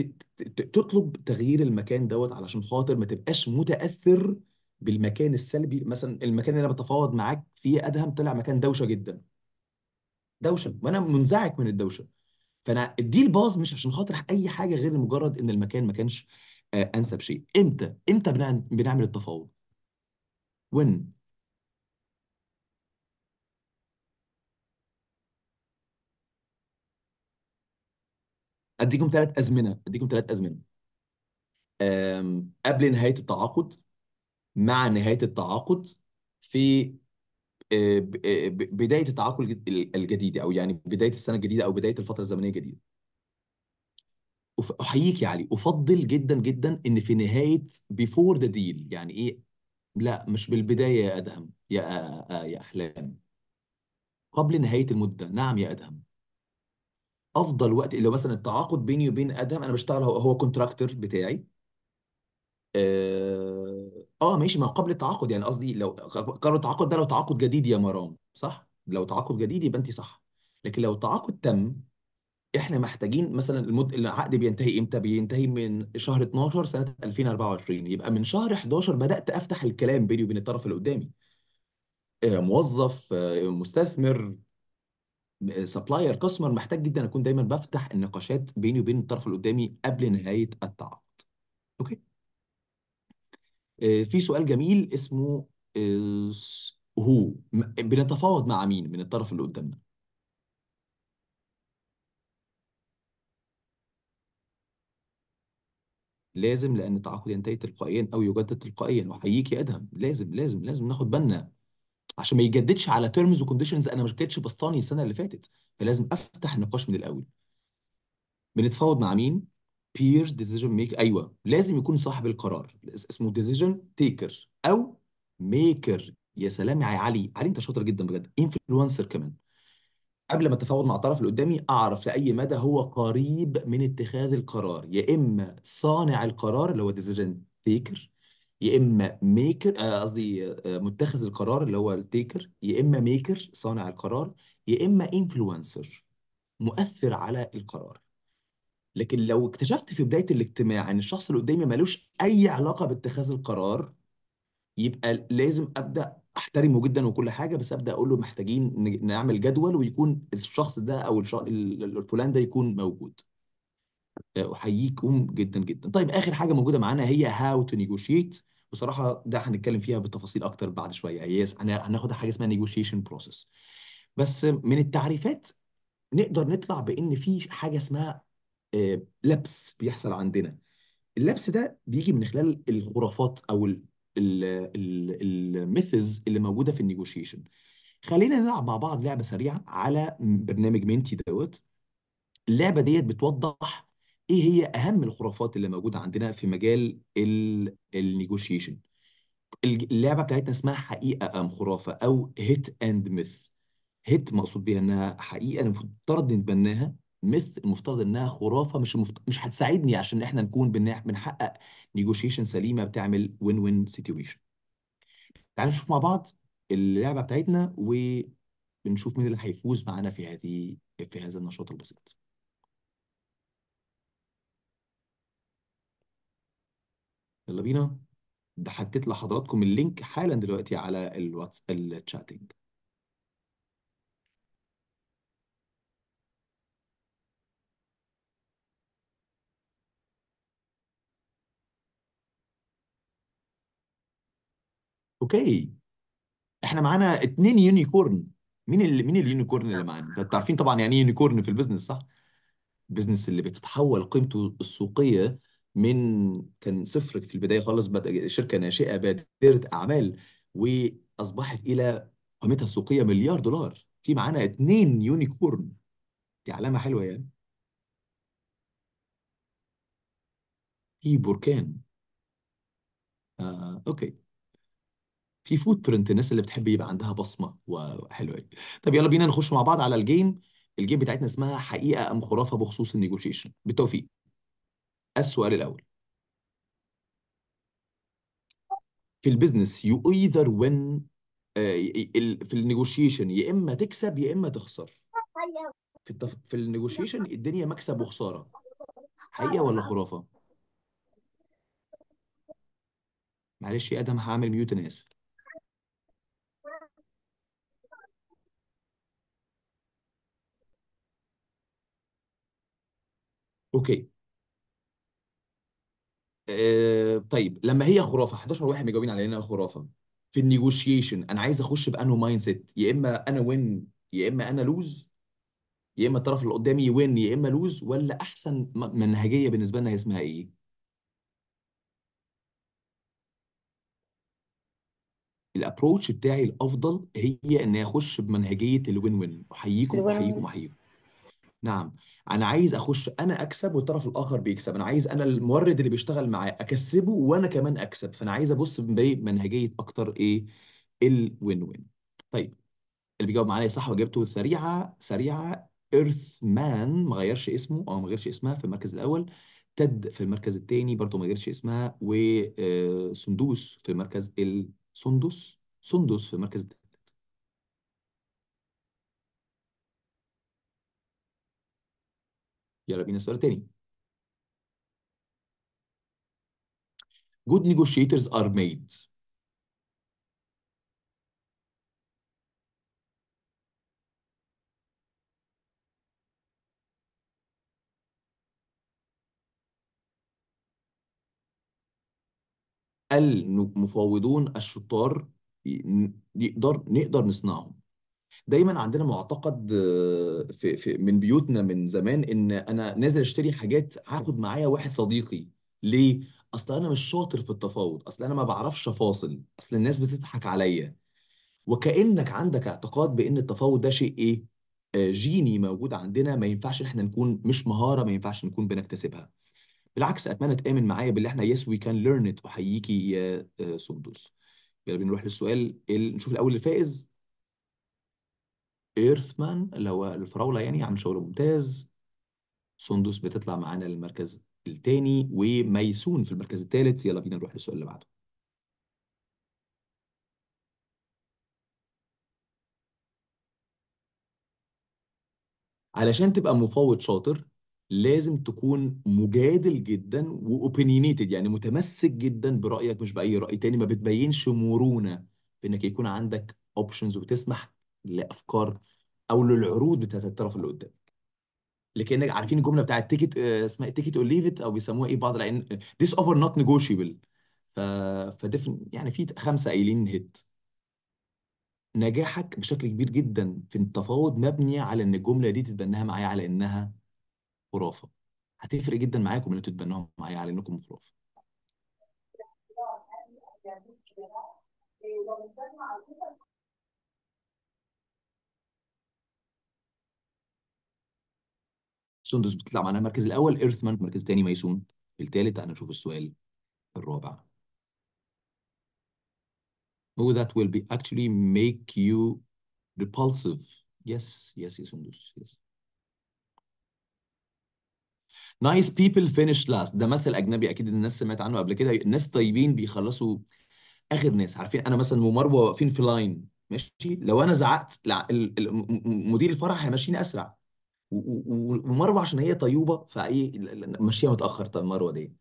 تطلب تغيير المكان دوت علشان خاطر ما تبقاش متاثر بالمكان السلبي مثلا المكان اللي انا بتفاوض معاك فيه ادهم طلع مكان دوشه جدا دوشه وانا منزعج من الدوشه فانا ادي الباظ مش عشان خاطر اي حاجه غير مجرد ان المكان ما كانش آه، انسب شيء امتى امتى بنعمل التفاوض وين اديكم ثلاث ازمنه اديكم ثلاث ازمنه قبل نهايه التعاقد مع نهايه التعاقد في آه، آه، بدايه التعاقد الجديد او يعني بدايه السنه الجديده او بدايه الفتره الزمنيه الجديده احييك يا علي افضل جدا جدا ان في نهايه بيفور ذا ديل يعني ايه لا مش بالبدايه يا ادهم يا آآ آه، آآ يا احلام قبل نهايه المده نعم يا ادهم افضل وقت اللي هو مثلا التعاقد بيني وبين ادهم انا بشتغل هو, هو كونتراكتور بتاعي اه آه، ماشي ما قبل التعاقد يعني قصدي لو قبل التعاقد ده لو تعاقد جديد يا مرام صح لو تعاقد جديد يبقى انت صح لكن لو التعاقد تم احنا محتاجين مثلا المد... العقد بينتهي امتى بينتهي من شهر 12 سنة 2024 يبقى من شهر 11 بدأت افتح الكلام بيني وبين الطرف اللي قدامي آه، موظف آه، مستثمر سبلاير آه، كاستمر محتاج جدا اكون دايما بفتح النقاشات بيني وبين الطرف اللي قدامي قبل نهايه التعاقد. اوكي. آه، في سؤال جميل اسمه آه، هو بنتفاوض مع مين من الطرف اللي قدامنا؟ لازم لان التعاقد ينتهي تلقائيا او يجدد تلقائيا واحييك يا ادهم لازم لازم لازم ناخد بالنا عشان ما يجددش على تيرمز وكونديشنز انا ما جددتش بسطاني السنه اللي فاتت فلازم افتح النقاش من الاول بنتفاوض مع مين بير ديسيجن ميك ايوه لازم يكون صاحب القرار اسمه ديسيجن تيكر او ميكر يا سلام يا علي علي انت شاطر جدا بجد انفلونسر كمان قبل ما اتفاوض مع الطرف اللي قدامي اعرف لاي مدى هو قريب من اتخاذ القرار يا اما صانع القرار اللي هو ديسيجن تيكر يا اما ميكر آه، قصدي آه، متخذ القرار اللي هو التيكر يا اما ميكر صانع القرار يا اما انفلونسر مؤثر على القرار لكن لو اكتشفت في بدايه الاجتماع ان الشخص اللي قدامي ملوش اي علاقه باتخاذ القرار يبقى لازم ابدا احترمه جدا وكل حاجه بس ابدا اقول له محتاجين نعمل جدول ويكون الشخص ده او الفلان ده يكون موجود احييكم جدا جدا طيب اخر حاجه موجوده معانا هي هاو تو نيجوشيت بصراحه ده هنتكلم فيها بالتفاصيل اكتر بعد شويه هي هناخد حاجه اسمها نيجوشيشن بروسيس بس من التعريفات نقدر نطلع بان في حاجه اسمها لبس آه، بيحصل عندنا اللبس ده بيجي من خلال الخرافات او الميثز اللي موجوده في النيجوشيشن خلينا نلعب مع بعض لعبه سريعه على برنامج مينتي دوت اللعبه ديت بتوضح ايه هي اهم الخرافات اللي موجوده عندنا في مجال النيجوشيشن اللعبه بتاعتنا اسمها حقيقه ام خرافه او هيت اند ميث هيت مقصود بيها انها حقيقه المفترض نتبناها ميث المفترض انها خرافه مش المفت... مش هتساعدني عشان احنا نكون بنح... بنحقق نيجوشيشن سليمه بتعمل وين وين سيتويشن تعالوا نشوف مع بعض اللعبه بتاعتنا وبنشوف مين اللي هيفوز معانا في هذه في هذا النشاط البسيط يلا بينا ده حطيت لحضراتكم اللينك حالا دلوقتي على الواتس الشاتنج اوكي احنا معانا اتنين يونيكورن مين اللي مين اليونيكورن اللي معانا ده انتوا عارفين طبعا يعني ايه يونيكورن في البيزنس صح البيزنس اللي بتتحول قيمته السوقيه من كان صفر في البدايه خالص بدأ شركه ناشئه بادره اعمال واصبحت الى قيمتها السوقيه مليار دولار في معانا اتنين يونيكورن دي علامه حلوه يعني في بركان آه، اوكي في فوت برنت الناس اللي بتحب يبقى عندها بصمه وحلوه طب يلا بينا نخش مع بعض على الجيم الجيم بتاعتنا اسمها حقيقه ام خرافه بخصوص النيجوشيشن بالتوفيق السؤال الأول في البيزنس يو ايذر وين في النيجوشيشن يا اما تكسب يا اما تخسر في التف... في النيجوشيشن الدنيا مكسب وخساره حقيقه ولا خرافه معلش يا ادم هعمل ميوت انا اسف اوكي آه، طيب لما هي خرافه 11 واحد مجاوبين على انها خرافه في النيجوشيشن انا عايز اخش بانه مايند سيت يا اما انا وين يا اما انا لوز يا اما الطرف اللي قدامي وين يا اما لوز ولا احسن منهجيه بالنسبه لنا هي اسمها ايه؟ الابروتش بتاعي الافضل هي اني اخش بمنهجيه الوين وين احييكم احييكم احييكم نعم انا عايز اخش انا اكسب والطرف الاخر بيكسب انا عايز انا المورد اللي بيشتغل معاه اكسبه وانا كمان اكسب فانا عايز ابص بمنهجيه اكتر ايه الوين وين طيب اللي بيجاوب معايا صح واجابته سريعه سريعه ايرث مان ما غيرش اسمه او أه، ما غيرش اسمها في المركز الاول تد في المركز الثاني برضه ما غيرش اسمها وسندوس آه، في المركز السندوس سندوس في المركز يلا بينا سؤال تاني good negotiators are made المفاوضون الشطار نقدر نقدر نصنعهم دايما عندنا معتقد في, في من بيوتنا من زمان ان انا نازل اشتري حاجات هاخد معايا واحد صديقي ليه اصل انا مش شاطر في التفاوض اصل انا ما بعرفش افاصل اصل الناس بتضحك عليا وكانك عندك اعتقاد بان التفاوض ده شيء ايه آه، جيني موجود عندنا ما ينفعش احنا نكون مش مهاره ما ينفعش نكون بنكتسبها بالعكس اتمنى تامن معايا باللي احنا يس وي كان ليرن ات احييكي يا آه، سندس يلا بنروح للسؤال نشوف الاول الفائز ايرثمان اللي هو الفراوله يعني عامل شغل ممتاز سندس بتطلع معانا للمركز الثاني وميسون في المركز الثالث يلا بينا نروح للسؤال اللي بعده علشان تبقى مفاوض شاطر لازم تكون مجادل جدا واوبينيتد يعني متمسك جدا برايك مش باي راي تاني ما بتبينش مرونه في انك يكون عندك اوبشنز وتسمح لافكار او للعروض بتاعت الطرف اللي قدامك لكن عارفين الجمله بتاعت تيكت آه، اسمها تيكت اور ليف ات او بيسموها ايه بعض لان ذيس اوفر نوت نيجوشيبل ف فدفن يعني في خمسه قايلين هيت نجاحك بشكل كبير جدا في التفاوض مبني على ان الجمله دي تتبناها معايا على انها خرافه هتفرق جدا معاكم ان انتوا تتبنوها معايا على انكم خرافه سندس بتطلع معانا المركز الاول ايرثمان المركز الثاني ميسون الثالث انا اشوف السؤال الرابع Oh, that will be actually make you repulsive. Yes, yes, yes, Indus, yes. Nice people finish last. ده مثل أجنبي أكيد الناس سمعت عنه قبل كده. الناس طيبين بيخلصوا آخر ناس. عارفين أنا مثلا ومروة واقفين في لاين ماشي؟ لو أنا زعقت مدير الفرح هيمشيني أسرع. ومروه عشان هي طيوبه فايه ماشيه متاخر طب مروه دي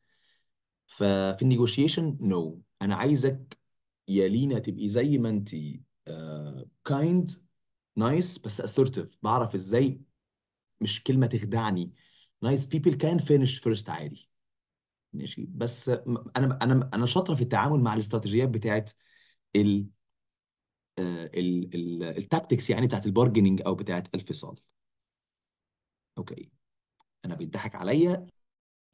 ففي النيجوشيشن نو no. انا عايزك يا لينا تبقي زي ما انت كايند آه، نايس بس assertive بعرف ازاي مش كلمه تخدعني نايس بيبل كان فينش فيرست عادي ماشي بس انا انا انا شاطره في التعامل مع الاستراتيجيات بتاعت ال آه، التاكتكس يعني بتاعت البارجنينج او بتاعت الفصال اوكي انا بيضحك عليا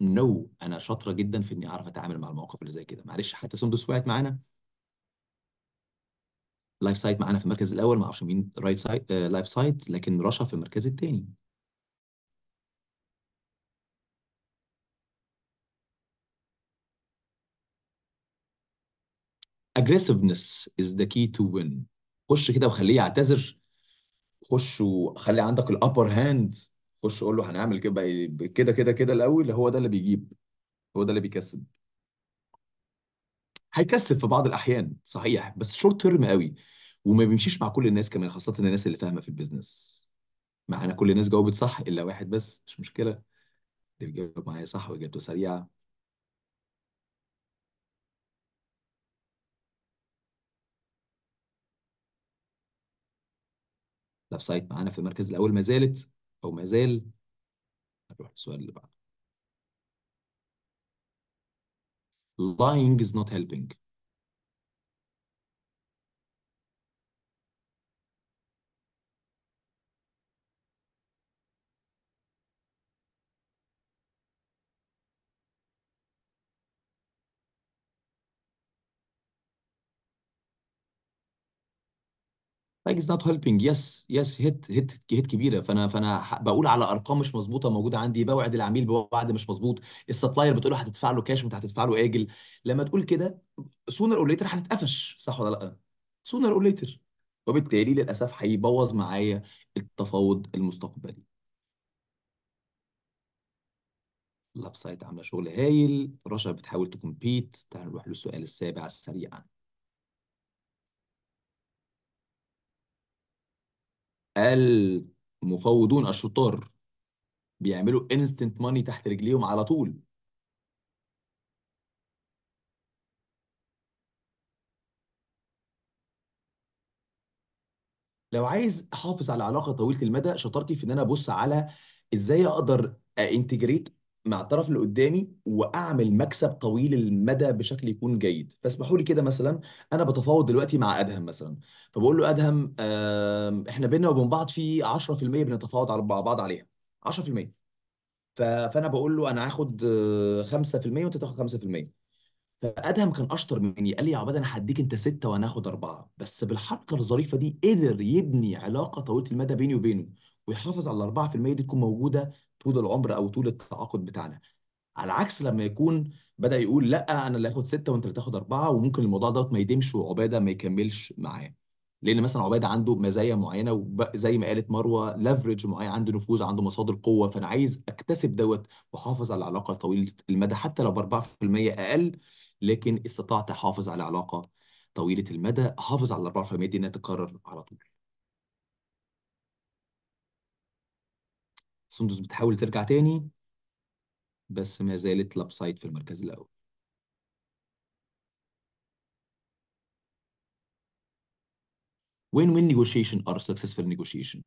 نو no. انا شاطره جدا في اني اعرف اتعامل مع المواقف اللي زي كده معلش حتى سندس وقعت معانا لايف سايت معانا في المركز الاول ما اعرفش مين رايت سايت لايف سايت لكن رشا في المركز الثاني aggressiveness is the key to win خش كده وخليه يعتذر خش وخلي عندك الابر هاند خش قول له هنعمل كده بقى- إيه؟ كده كده كده الاول هو ده اللي بيجيب هو ده اللي بيكسب هيكسب في بعض الاحيان صحيح بس شورت تيرم قوي وما بيمشيش مع كل الناس كمان خاصه الناس اللي فاهمه في البيزنس معانا كل الناس جاوبت صح الا واحد بس مش مشكله اللي جاوب معايا صح واجابته سريعه لاف سايت معانا في المركز الاول ما زالت أو ما زال نروح للسؤال اللي بعده lying is not helping فايج از نوت هيلبنج يس يس هيت هيت هيت كبيره فانا فانا بقول على ارقام مش مظبوطه موجوده عندي بوعد العميل بوعد مش مظبوط السبلاير بتقول له هتدفع له كاش وانت هتدفع له اجل لما تقول كده سونر اور ليتر هتتقفش صح ولا لا؟ سونر اور ليتر وبالتالي للاسف هيبوظ معايا التفاوض المستقبلي. الاب سايت عامله شغل هايل رشا بتحاول تكمبيت تعال نروح للسؤال السابع سريعا المفوضون الشطار بيعملوا انستنت ماني تحت رجليهم على طول لو عايز احافظ على علاقه طويله المدى شطارتي في ان انا ابص على ازاي اقدر انتجريت مع الطرف اللي قدامي واعمل مكسب طويل المدى بشكل يكون جيد فاسمحوا لي كده مثلا انا بتفاوض دلوقتي مع ادهم مثلا فبقول له ادهم احنا بينا وبين بعض في 10% بنتفاوض على مع بعض عليها 10% ف- فانا بقول له انا هاخد 5% آه، وانت تاخد 5% فادهم كان اشطر مني قال لي يا عباد انا هديك انت سته وانا هاخد اربعه بس بالحركه الظريفه دي قدر يبني علاقه طويله المدى بيني وبينه ويحافظ على ال 4% دي تكون موجوده طول العمر او طول التعاقد بتاعنا على عكس لما يكون بدا يقول لا انا اللي هاخد سته وانت اللي تاخد اربعه وممكن الموضوع دوت ما يدمش وعباده ما يكملش معاه لان مثلا عباده عنده مزايا معينه وزي ما قالت مروه لافرج معين عنده نفوذ عنده مصادر قوه فانا عايز اكتسب دوت واحافظ على العلاقه طويله المدى حتى لو ب 4% اقل لكن استطعت احافظ على علاقه طويله المدى احافظ على ال 4% دي انها تتكرر على طول سندس بتحاول ترجع تاني بس ما زالت لابسايد في المركز الأول وين وين نيجوشيشن are successful نيجوشيشن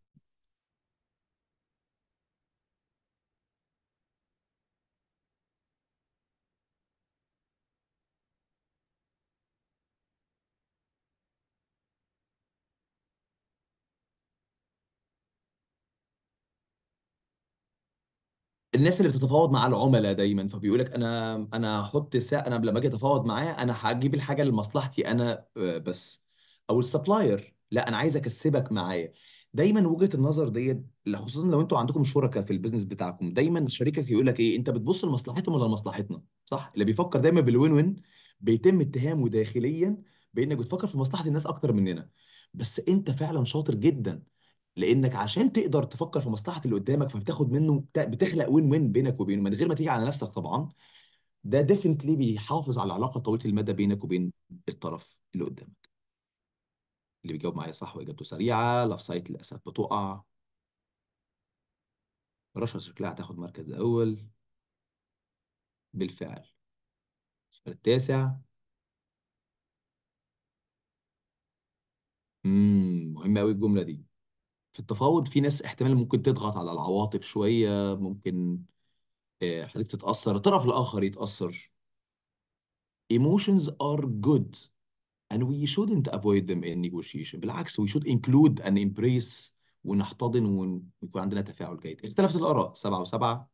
الناس اللي بتتفاوض مع العملاء دايما فبيقول لك انا انا هحط انا لما اجي اتفاوض معاه انا هجيب الحاجه لمصلحتي انا آه، بس او السبلاير لا انا عايز اكسبك معايا دايما وجهه النظر ديت خصوصا لو انتوا عندكم شركاء في البيزنس بتاعكم دايما شريكك يقول لك ايه انت بتبص لمصلحتهم ولا لمصلحتنا صح اللي بيفكر دايما بالوين وين بيتم اتهامه داخليا بانك بتفكر في مصلحه الناس اكتر مننا بس انت فعلا شاطر جدا لانك عشان تقدر تفكر في مصلحه اللي قدامك فبتاخد منه بتخلق وين وين بينك وبينه من غير ما تيجي على نفسك طبعا ده ديفنتلي بيحافظ على العلاقه طويله المدى بينك وبين الطرف اللي قدامك اللي بيجاوب معايا صح واجابته سريعه لاف سايت للاسف بتقع رشا شكلها هتاخد مركز اول بالفعل السؤال التاسع مهمة أوي قوي الجمله دي في التفاوض في ناس احتمال ممكن تضغط على العواطف شوية ممكن آه، حضرتك تتأثر الطرف الآخر يتأثر Emotions are good and we shouldn't avoid them in negotiation بالعكس we should include and embrace ونحتضن ويكون عندنا تفاعل جيد اختلفت الآراء سبعة وسبعة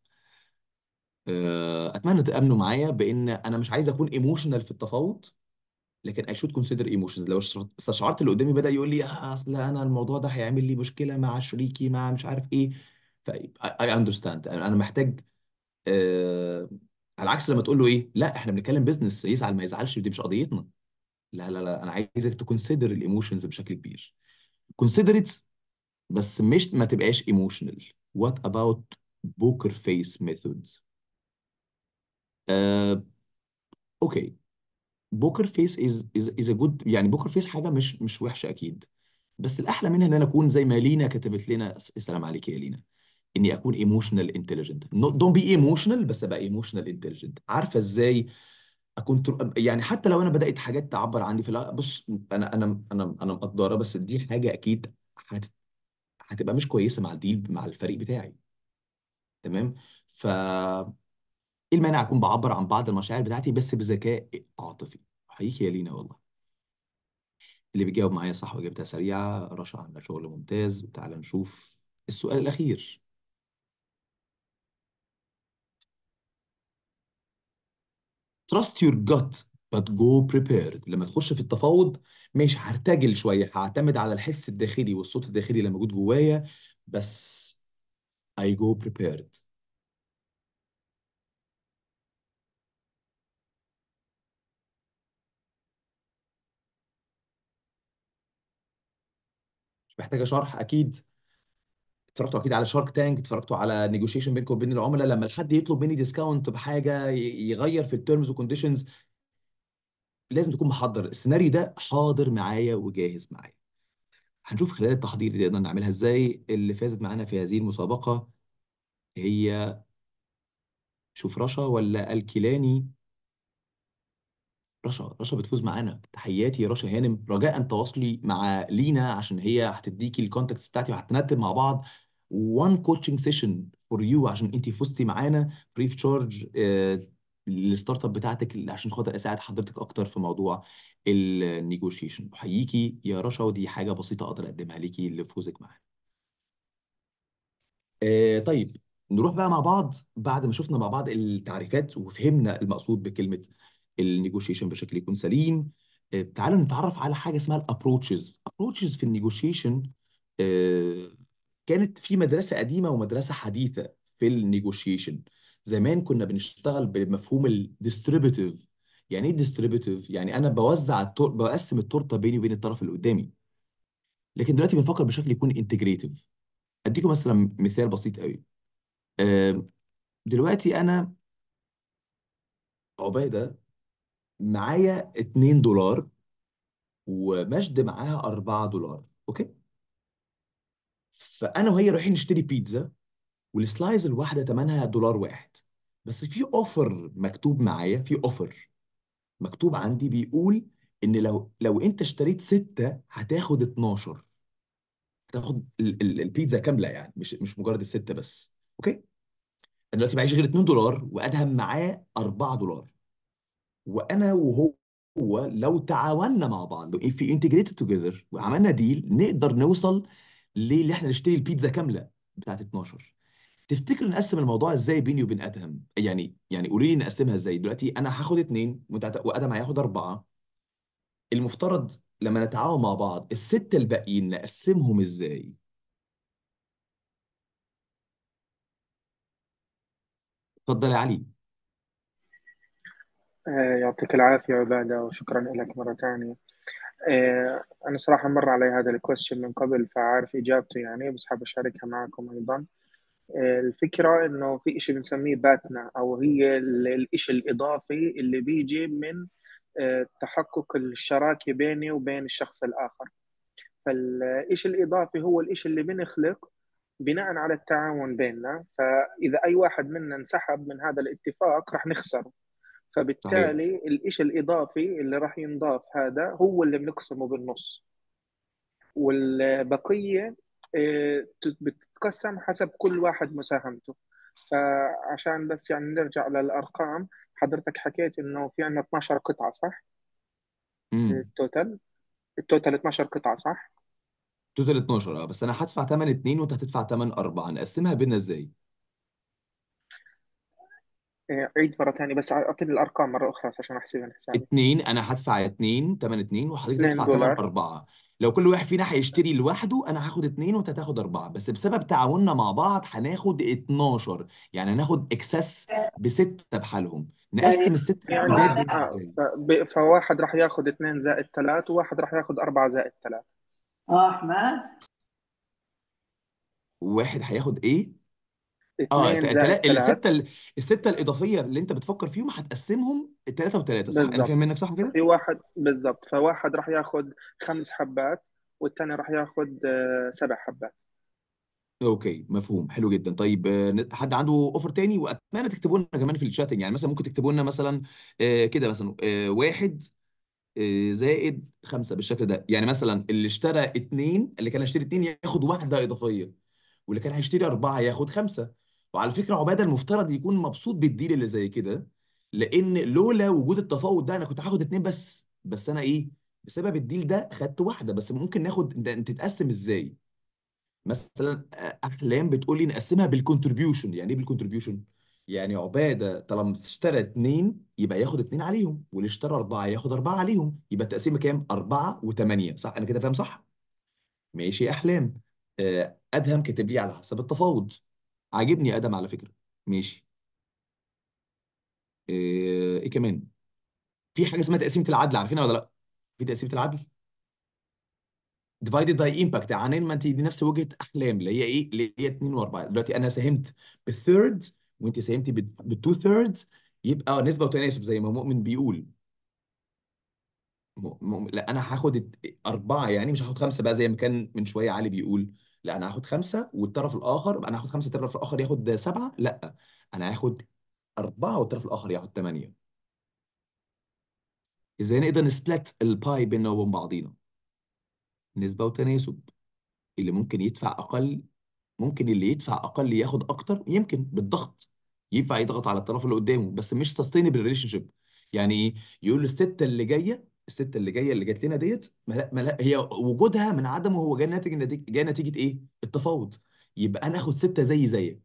آه، أتمنى تأمنوا معايا بأن أنا مش عايز أكون emotional في التفاوض لكن اي شود كونسيدر ايموشنز لو استشعرت اللي قدامي بدأ يقول لي اصل انا الموضوع ده هيعمل لي مشكله مع شريكي مع مش عارف ايه ف اي اندرستاند انا محتاج آه على عكس لما تقول له ايه لا احنا بنتكلم بزنس يزعل ما يزعلش دي مش قضيتنا لا لا لا انا عايزك تكونسيدر الايموشنز بشكل كبير كونسيدرت بس مش ما تبقاش ايموشنال وات اباوت بوكر فيس ميثودز اوكي بوكر فيس از از از جود يعني بوكر فيس حاجه مش مش وحشه اكيد بس الاحلى منها ان انا اكون زي ما لينا كتبت لنا السلام عليك يا لينا اني اكون ايموشنال انتليجنت دونت بي ايموشنال بس ابقى ايموشنال انتليجنت عارفه ازاي اكون يعني حتى لو انا بدات حاجات تعبر عني في بص انا انا انا انا مقدره بس دي حاجه اكيد هت... هتبقى مش كويسه مع الديل مع الفريق بتاعي تمام ف ايه المانع اكون بعبر عن بعض المشاعر بتاعتي بس بذكاء عاطفي حقيقي يا لينا والله اللي بيجاوب معايا صح واجابتها سريعه رشا عامله شغل ممتاز تعال نشوف السؤال الاخير trust your gut but go prepared لما تخش في التفاوض مش هرتجل شويه هعتمد على الحس الداخلي والصوت الداخلي اللي موجود جوايا بس I go prepared محتاجه شرح اكيد اتفرجتوا اكيد على شارك تانك اتفرجتوا على نيجوشيشن بينكم وبين العملاء لما الحد يطلب مني ديسكاونت بحاجه يغير في التيرمز وكونديشنز لازم تكون محضر السيناريو ده حاضر معايا وجاهز معايا هنشوف خلال التحضير اللي نقدر نعملها ازاي اللي فازت معانا في هذه المسابقه هي شوف رشا ولا الكيلاني رشا رشا بتفوز معانا تحياتي يا رشا هانم رجاء تواصلي مع لينا عشان هي هتديكي الكونتاكتس بتاعتي وهتنتب مع بعض وان كوتشنج سيشن فور يو عشان انت فزتي معانا فري اوف تشارج الستارت اب بتاعتك عشان خاطر اساعد حضرتك اكتر في موضوع النيجوشيشن احييكي يا رشا ودي حاجه بسيطه اقدر اقدمها ليكي لفوزك معانا آه طيب نروح بقى مع بعض بعد ما شفنا مع بعض التعريفات وفهمنا المقصود بكلمه النيجوشيشن بشكل يكون سليم آه، تعالوا نتعرف على حاجه اسمها الابروتشز ابروتشز في النيجوشيشن آه، كانت في مدرسه قديمه ومدرسه حديثه في النيجوشيشن زمان كنا بنشتغل بمفهوم الديستريبيتيف يعني ايه ديستريبيتيف يعني انا بوزع التور... بقسم التورته بيني وبين الطرف اللي قدامي لكن دلوقتي بنفكر بشكل يكون انتجريتيف اديكم مثلا مثال بسيط قوي آه، دلوقتي انا عباده معايا 2 دولار ومجد معاها 4 دولار اوكي فانا وهي رايحين نشتري بيتزا والسلايز الواحده ثمنها دولار واحد بس في اوفر مكتوب معايا في اوفر مكتوب عندي بيقول ان لو لو انت اشتريت ستة هتاخد 12 هتاخد ال- ال- البيتزا كامله يعني مش مش مجرد الستة بس اوكي انا دلوقتي معيش غير 2 دولار وادهم معاه 4 دولار وانا وهو لو تعاوننا مع بعض لو في انتجريتد توجذر وعملنا ديل نقدر نوصل للي احنا نشتري البيتزا كامله بتاعت 12 تفتكر نقسم الموضوع ازاي بيني وبين ادهم يعني يعني قولي لي نقسمها ازاي دلوقتي انا هاخد اثنين وادهم هياخد اربعه المفترض لما نتعاون مع بعض الستة الباقيين نقسمهم ازاي اتفضل يا علي آه، يعطيك العافية عبادة وشكرا لك مرة ثانية آه، أنا صراحة مر علي هذا الكويستشن من قبل فعارف إجابته يعني بس حاب أشاركها معكم أيضا آه، الفكرة إنه في إشي بنسميه باتنا أو هي الإشي الإضافي اللي بيجي من تحقق الشراكة بيني وبين الشخص الآخر فالإشي الإضافي هو الإشي اللي بنخلق بناء على التعاون بيننا فإذا أي واحد منا انسحب من هذا الاتفاق رح نخسره فبالتالي الشيء الإضافي اللي راح ينضاف هذا هو اللي بنقسمه بالنص والبقية آه، بتتقسم حسب كل واحد مساهمته فعشان بس يعني نرجع للأرقام حضرتك حكيت إنه في عندنا 12 قطعة صح؟ امم التوتال التوتال 12 قطعة صح؟ توتال 12 اه بس انا هدفع ثمن 2 وانت هتدفع ثمن 4 نقسمها بينا ازاي؟ عيد مرة ثانية بس أعطيني الأرقام مرة أخرى عشان أحسبها حسابي اتنين أنا هدفع اتنين تمن اتنين وحضرتك 2 هتدفع تمن دولار أربعة لو كل واحد فينا هيشتري لوحده أنا هاخد اتنين وأنت هتاخد أربعة بس بسبب تعاوننا مع بعض هناخد 12 يعني هناخد إكسس بستة بحالهم نقسم الست يعني الوحدات بين بحالهم فواحد راح ياخذ اثنين زائد ثلاث وواحد راح ياخذ أربعة زائد ثلاث اه احمد واحد هياخد إيه؟ اه اتنين زائد تلاتة ثلاث الستة الستة الإضافية اللي أنت بتفكر فيهم هتقسمهم تلاتة وتلاتة صح؟ أنا فاهم منك صح كده؟ في واحد بالظبط فواحد راح ياخد خمس حبات والتاني راح ياخد آه، سبع حبات اوكي مفهوم حلو جدا طيب آه، حد عنده اوفر تاني واتمنى تكتبوا لنا كمان في الشات يعني مثلا ممكن تكتبوا لنا مثلا آه، كده مثلا واحد زائد خمسة بالشكل ده يعني مثلا اللي اشترى اتنين اللي كان هيشتري اتنين ياخد واحدة إضافية واللي كان هيشتري أربعة ياخد خمسة وعلى فكره عباده المفترض يكون مبسوط بالديل اللي زي كده لان لولا وجود التفاوض ده انا كنت هاخد اتنين بس بس انا ايه بسبب الديل ده خدت واحده بس ممكن ناخد تتقسم ازاي مثلا احلام بتقول لي نقسمها بالكونتريبيوشن يعني ايه بالكونتريبيوشن يعني عباده طالما اشترى اتنين يبقى ياخد اتنين عليهم واللي اشترى اربعه ياخد اربعه عليهم يبقى التقسيمه كام؟ اربعه وثمانيه صح انا كده فاهم صح؟ ماشي يا احلام ادهم كاتب لي على حسب التفاوض عاجبني ادم على فكره ماشي ايه, إيه كمان في حاجه اسمها تقسيمه العدل عارفينها ولا لا في تقسيمه العدل divided by impact يعني ما انت دي نفس وجهه احلام اللي هي ايه اللي هي 2 و4 دلوقتي انا ساهمت بالثيرد وانت ساهمتي بالتو ثيردز يبقى نسبه وتناسب زي ما مؤمن بيقول لا انا هاخد اربعه يعني مش هاخد خمسه بقى زي ما كان من شويه علي بيقول لا انا هاخد خمسه والطرف الاخر انا هاخد خمسه الطرف الاخر ياخد سبعه لا انا هاخد اربعه والطرف الاخر ياخد ثمانيه ازاي نقدر نسبلت الباي بيننا وبين بعضينا نسبه وتناسب اللي ممكن يدفع اقل ممكن اللي يدفع اقل ياخد اكتر يمكن بالضغط ينفع يضغط على الطرف اللي قدامه بس مش سستينبل ريليشن شيب يعني ايه يقول له السته اللي جايه الست اللي جايه اللي جت لنا ديت هي وجودها من عدمه هو جاي ناتج جاي نتيجه ايه؟ التفاوض يبقى انا اخد سته زي زيك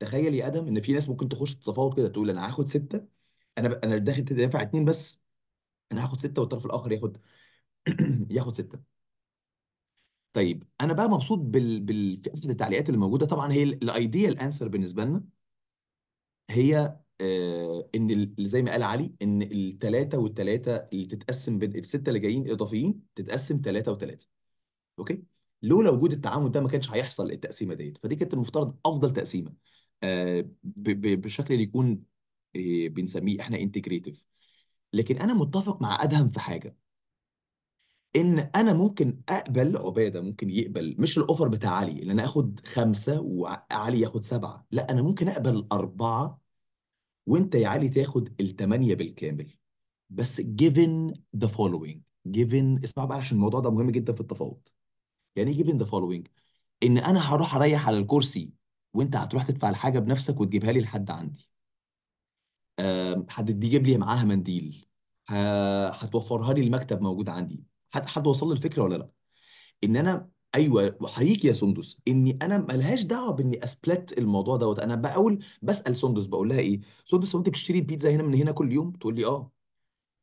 تخيل يا ادم ان في ناس ممكن تخش تتفاوض كده تقول انا هاخد سته انا ب... انا داخل دافع اتنين بس انا هاخد سته والطرف الاخر ياخد ياخد سته طيب انا بقى مبسوط بال, بال... في التعليقات اللي موجوده طبعا هي الايديال انسر بالنسبه لنا هي آه، ان زي ما قال علي ان الثلاثه والثلاثه اللي تتقسم بين السته اللي جايين اضافيين تتقسم ثلاثه وثلاثه اوكي لولا وجود التعامل ده ما كانش هيحصل التقسيمه ديت فدي كانت المفترض افضل تقسيمه آه، بشكل اللي يكون آه، بنسميه احنا انتجريتيف لكن انا متفق مع ادهم في حاجه ان انا ممكن اقبل عباده ممكن يقبل مش الاوفر بتاع علي ان انا اخد خمسه وعلي ياخد سبعه لا انا ممكن اقبل اربعه وانت يا علي تاخد الثمانيه بالكامل بس given the following given اسمع بقى عشان الموضوع ده مهم جدا في التفاوض يعني ايه given the following ان انا هروح اريح على الكرسي وانت هتروح تدفع الحاجه بنفسك وتجيبها لي لحد عندي هتجيب لي معاها منديل هتوفرها لي المكتب موجود عندي حد حد وصل للفكره ولا لا ان انا ايوه وحقيقي يا سندس اني انا ملهاش دعوه باني اسبلت الموضوع دوت انا بقول بسال سندس بقول لها ايه سندس هو انت بتشتري البيتزا هنا من هنا كل يوم تقول لي اه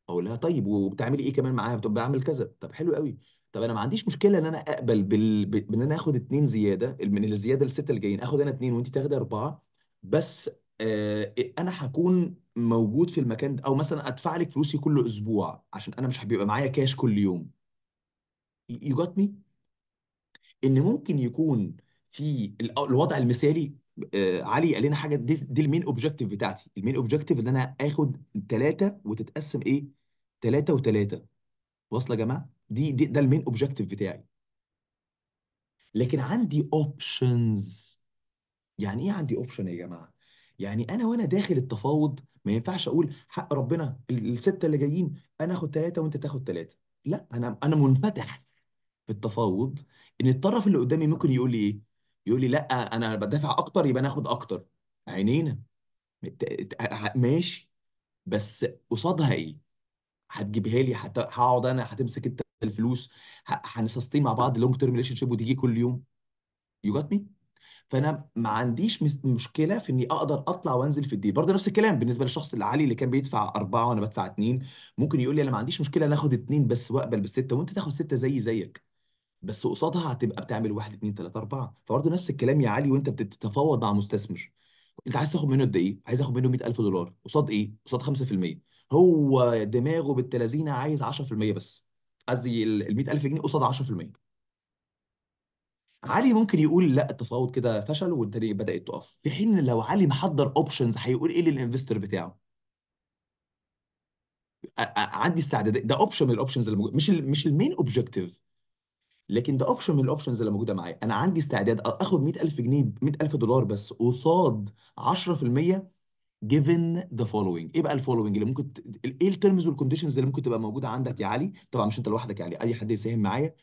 اقول لها طيب وبتعملي ايه كمان معاها بتبقى بعمل كذا طب حلو قوي طب انا ما عنديش مشكله ان انا اقبل بال... ب- بان انا اخد اتنين زياده من الزياده السته اللي جايين اخد انا اتنين وانت تاخدي اربعه بس آه انا هكون موجود في المكان ده او مثلا ادفع لك فلوسي كل اسبوع عشان انا مش هبيبقى معايا كاش كل يوم يو got مي ان ممكن يكون في آه، الوضع المثالي آه، علي قال لنا حاجه دي, دي المين اوبجيكتيف بتاعتي المين اوبجيكتيف ان انا اخد ثلاثه وتتقسم ايه ثلاثه وثلاثه واصله يا جماعه دي, دي ده المين اوبجيكتيف بتاعي لكن عندي اوبشنز يعني ايه عندي اوبشن يا جماعه يعني انا وانا داخل التفاوض ما ينفعش اقول حق ربنا السته اللي جايين انا اخد ثلاثه وانت تاخد ثلاثه لا انا انا منفتح في التفاوض ان الطرف اللي قدامي ممكن يقول لي ايه يقول لي لا انا بدافع اكتر يبقى انا اخد اكتر عينينا ماشي بس قصادها ايه هتجيبها لي هقعد انا هتمسك انت الفلوس هنسستين مع بعض لونج تيرم ريليشن شيب وتيجي كل يوم يو جات مي فانا ما عنديش مشكله في اني اقدر اطلع وانزل في الدي برضه نفس الكلام بالنسبه للشخص العالي اللي كان بيدفع اربعه وانا بدفع اثنين ممكن يقول لي انا ما عنديش مشكله ناخد اثنين بس واقبل بالسته وانت تاخد سته زي زيك بس قصادها هتبقى بتعمل 1 2 3 4 فبرضه نفس الكلام يا علي وانت بتتفاوض مع مستثمر انت عايز تاخد منه قد ايه؟ عايز اخد منه 100000 دولار قصاد ايه؟ قصاد 5% هو دماغه بالتلازينه عايز 10% بس قصدي ال 100000 جنيه قصاد 10% علي ممكن يقول لا التفاوض كده فشل والدنيا بدات تقف في حين لو علي محضر اوبشنز هيقول ايه للانفستور بتاعه عندي استعداد ده اوبشن من الاوبشنز اللي مش مش المين اوبجيكتيف لكن ده اوبشن من الاوبشنز اللي موجوده معايا انا عندي استعداد اخد 100000 جنيه 100000 دولار بس قصاد 10% given the following ايه بقى الفولوينج اللي ممكن ت... ايه التيرمز والكونديشنز اللي ممكن تبقى موجوده عندك يا علي طبعا مش انت لوحدك يا علي اي حد يساهم معايا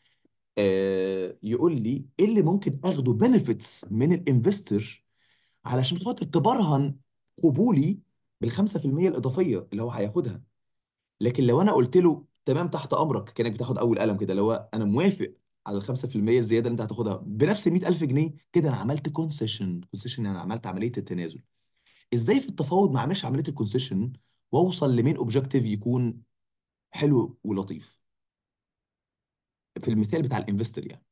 آه يقول لي ايه اللي ممكن اخده بنفيتس من الانفستور علشان خاطر تبرهن قبولي بال 5% الاضافيه اللي هو هياخدها لكن لو انا قلت له تمام تحت امرك كانك بتاخد اول قلم كده اللي هو انا موافق على ال 5% الزياده اللي انت هتاخدها بنفس ال 100000 جنيه كده انا عملت كونسيشن كونسيشن يعني عملت عمليه التنازل ازاي في التفاوض ما اعملش عمليه الكونسيشن واوصل لمين اوبجيكتيف يكون حلو ولطيف في المثال بتاع الانفستر يعني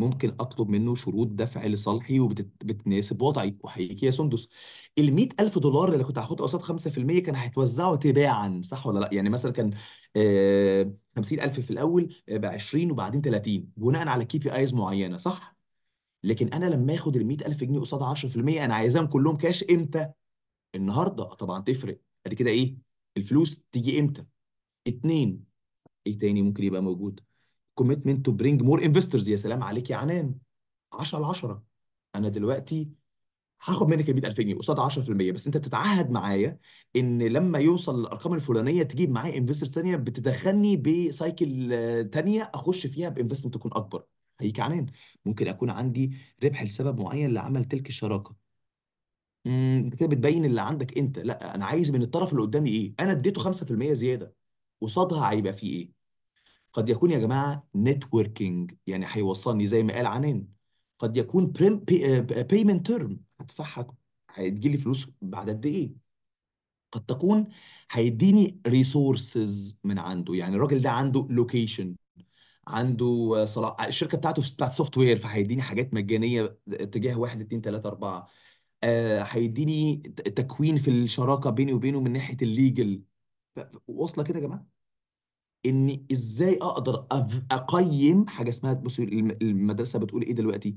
ممكن اطلب منه شروط دفع لصالحي وبتناسب وضعي احييك يا سندس ال 100000 دولار اللي كنت هاخدها قصاد 5% كان هيتوزعوا تباعا صح ولا لا يعني مثلا كان آه 50000 في الاول آه، ب 20 وبعدين 30 بناء على كي بي ايز معينه صح لكن انا لما اخد ال 100000 جنيه قصاد 10% انا عايزاهم كلهم كاش امتى النهارده طبعا تفرق ادي كده ايه الفلوس تيجي امتى اتنين ايه تاني ممكن يبقى موجود commitment to bring more investors يا سلام عليك يا عنان 10 ل 10 انا دلوقتي هاخد منك ال 100000 جنيه قصاد 10% بس انت تتعهد معايا ان لما يوصل الارقام الفلانيه تجيب معايا انفستر ثانيه بتدخلني بسايكل ثانيه اخش فيها بانفستمنت تكون اكبر هيك عنان ممكن اكون عندي ربح لسبب معين لعمل تلك الشراكه امم كده بتبين اللي عندك انت لا انا عايز من الطرف اللي قدامي ايه انا اديته 5% زياده قصادها هيبقى فيه ايه قد يكون يا جماعه نتوركينج يعني هيوصلني زي ما قال عنان قد يكون بيمنت تيرم آه، هدفعها هيجي لي فلوس بعد قد ايه قد تكون هيديني ريسورسز من عنده يعني الراجل ده عنده لوكيشن عنده آه، صلاح آه، الشركه بتاعته بتاعت سوفت وير فهيديني حاجات مجانيه اتجاه واحد اتنين تلاته اربعه هيديني تكوين في الشراكه بيني وبينه من ناحيه الليجل واصله كده يا جماعه ان ازاي اقدر اقيم حاجه اسمها بص المدرسه بتقول ايه دلوقتي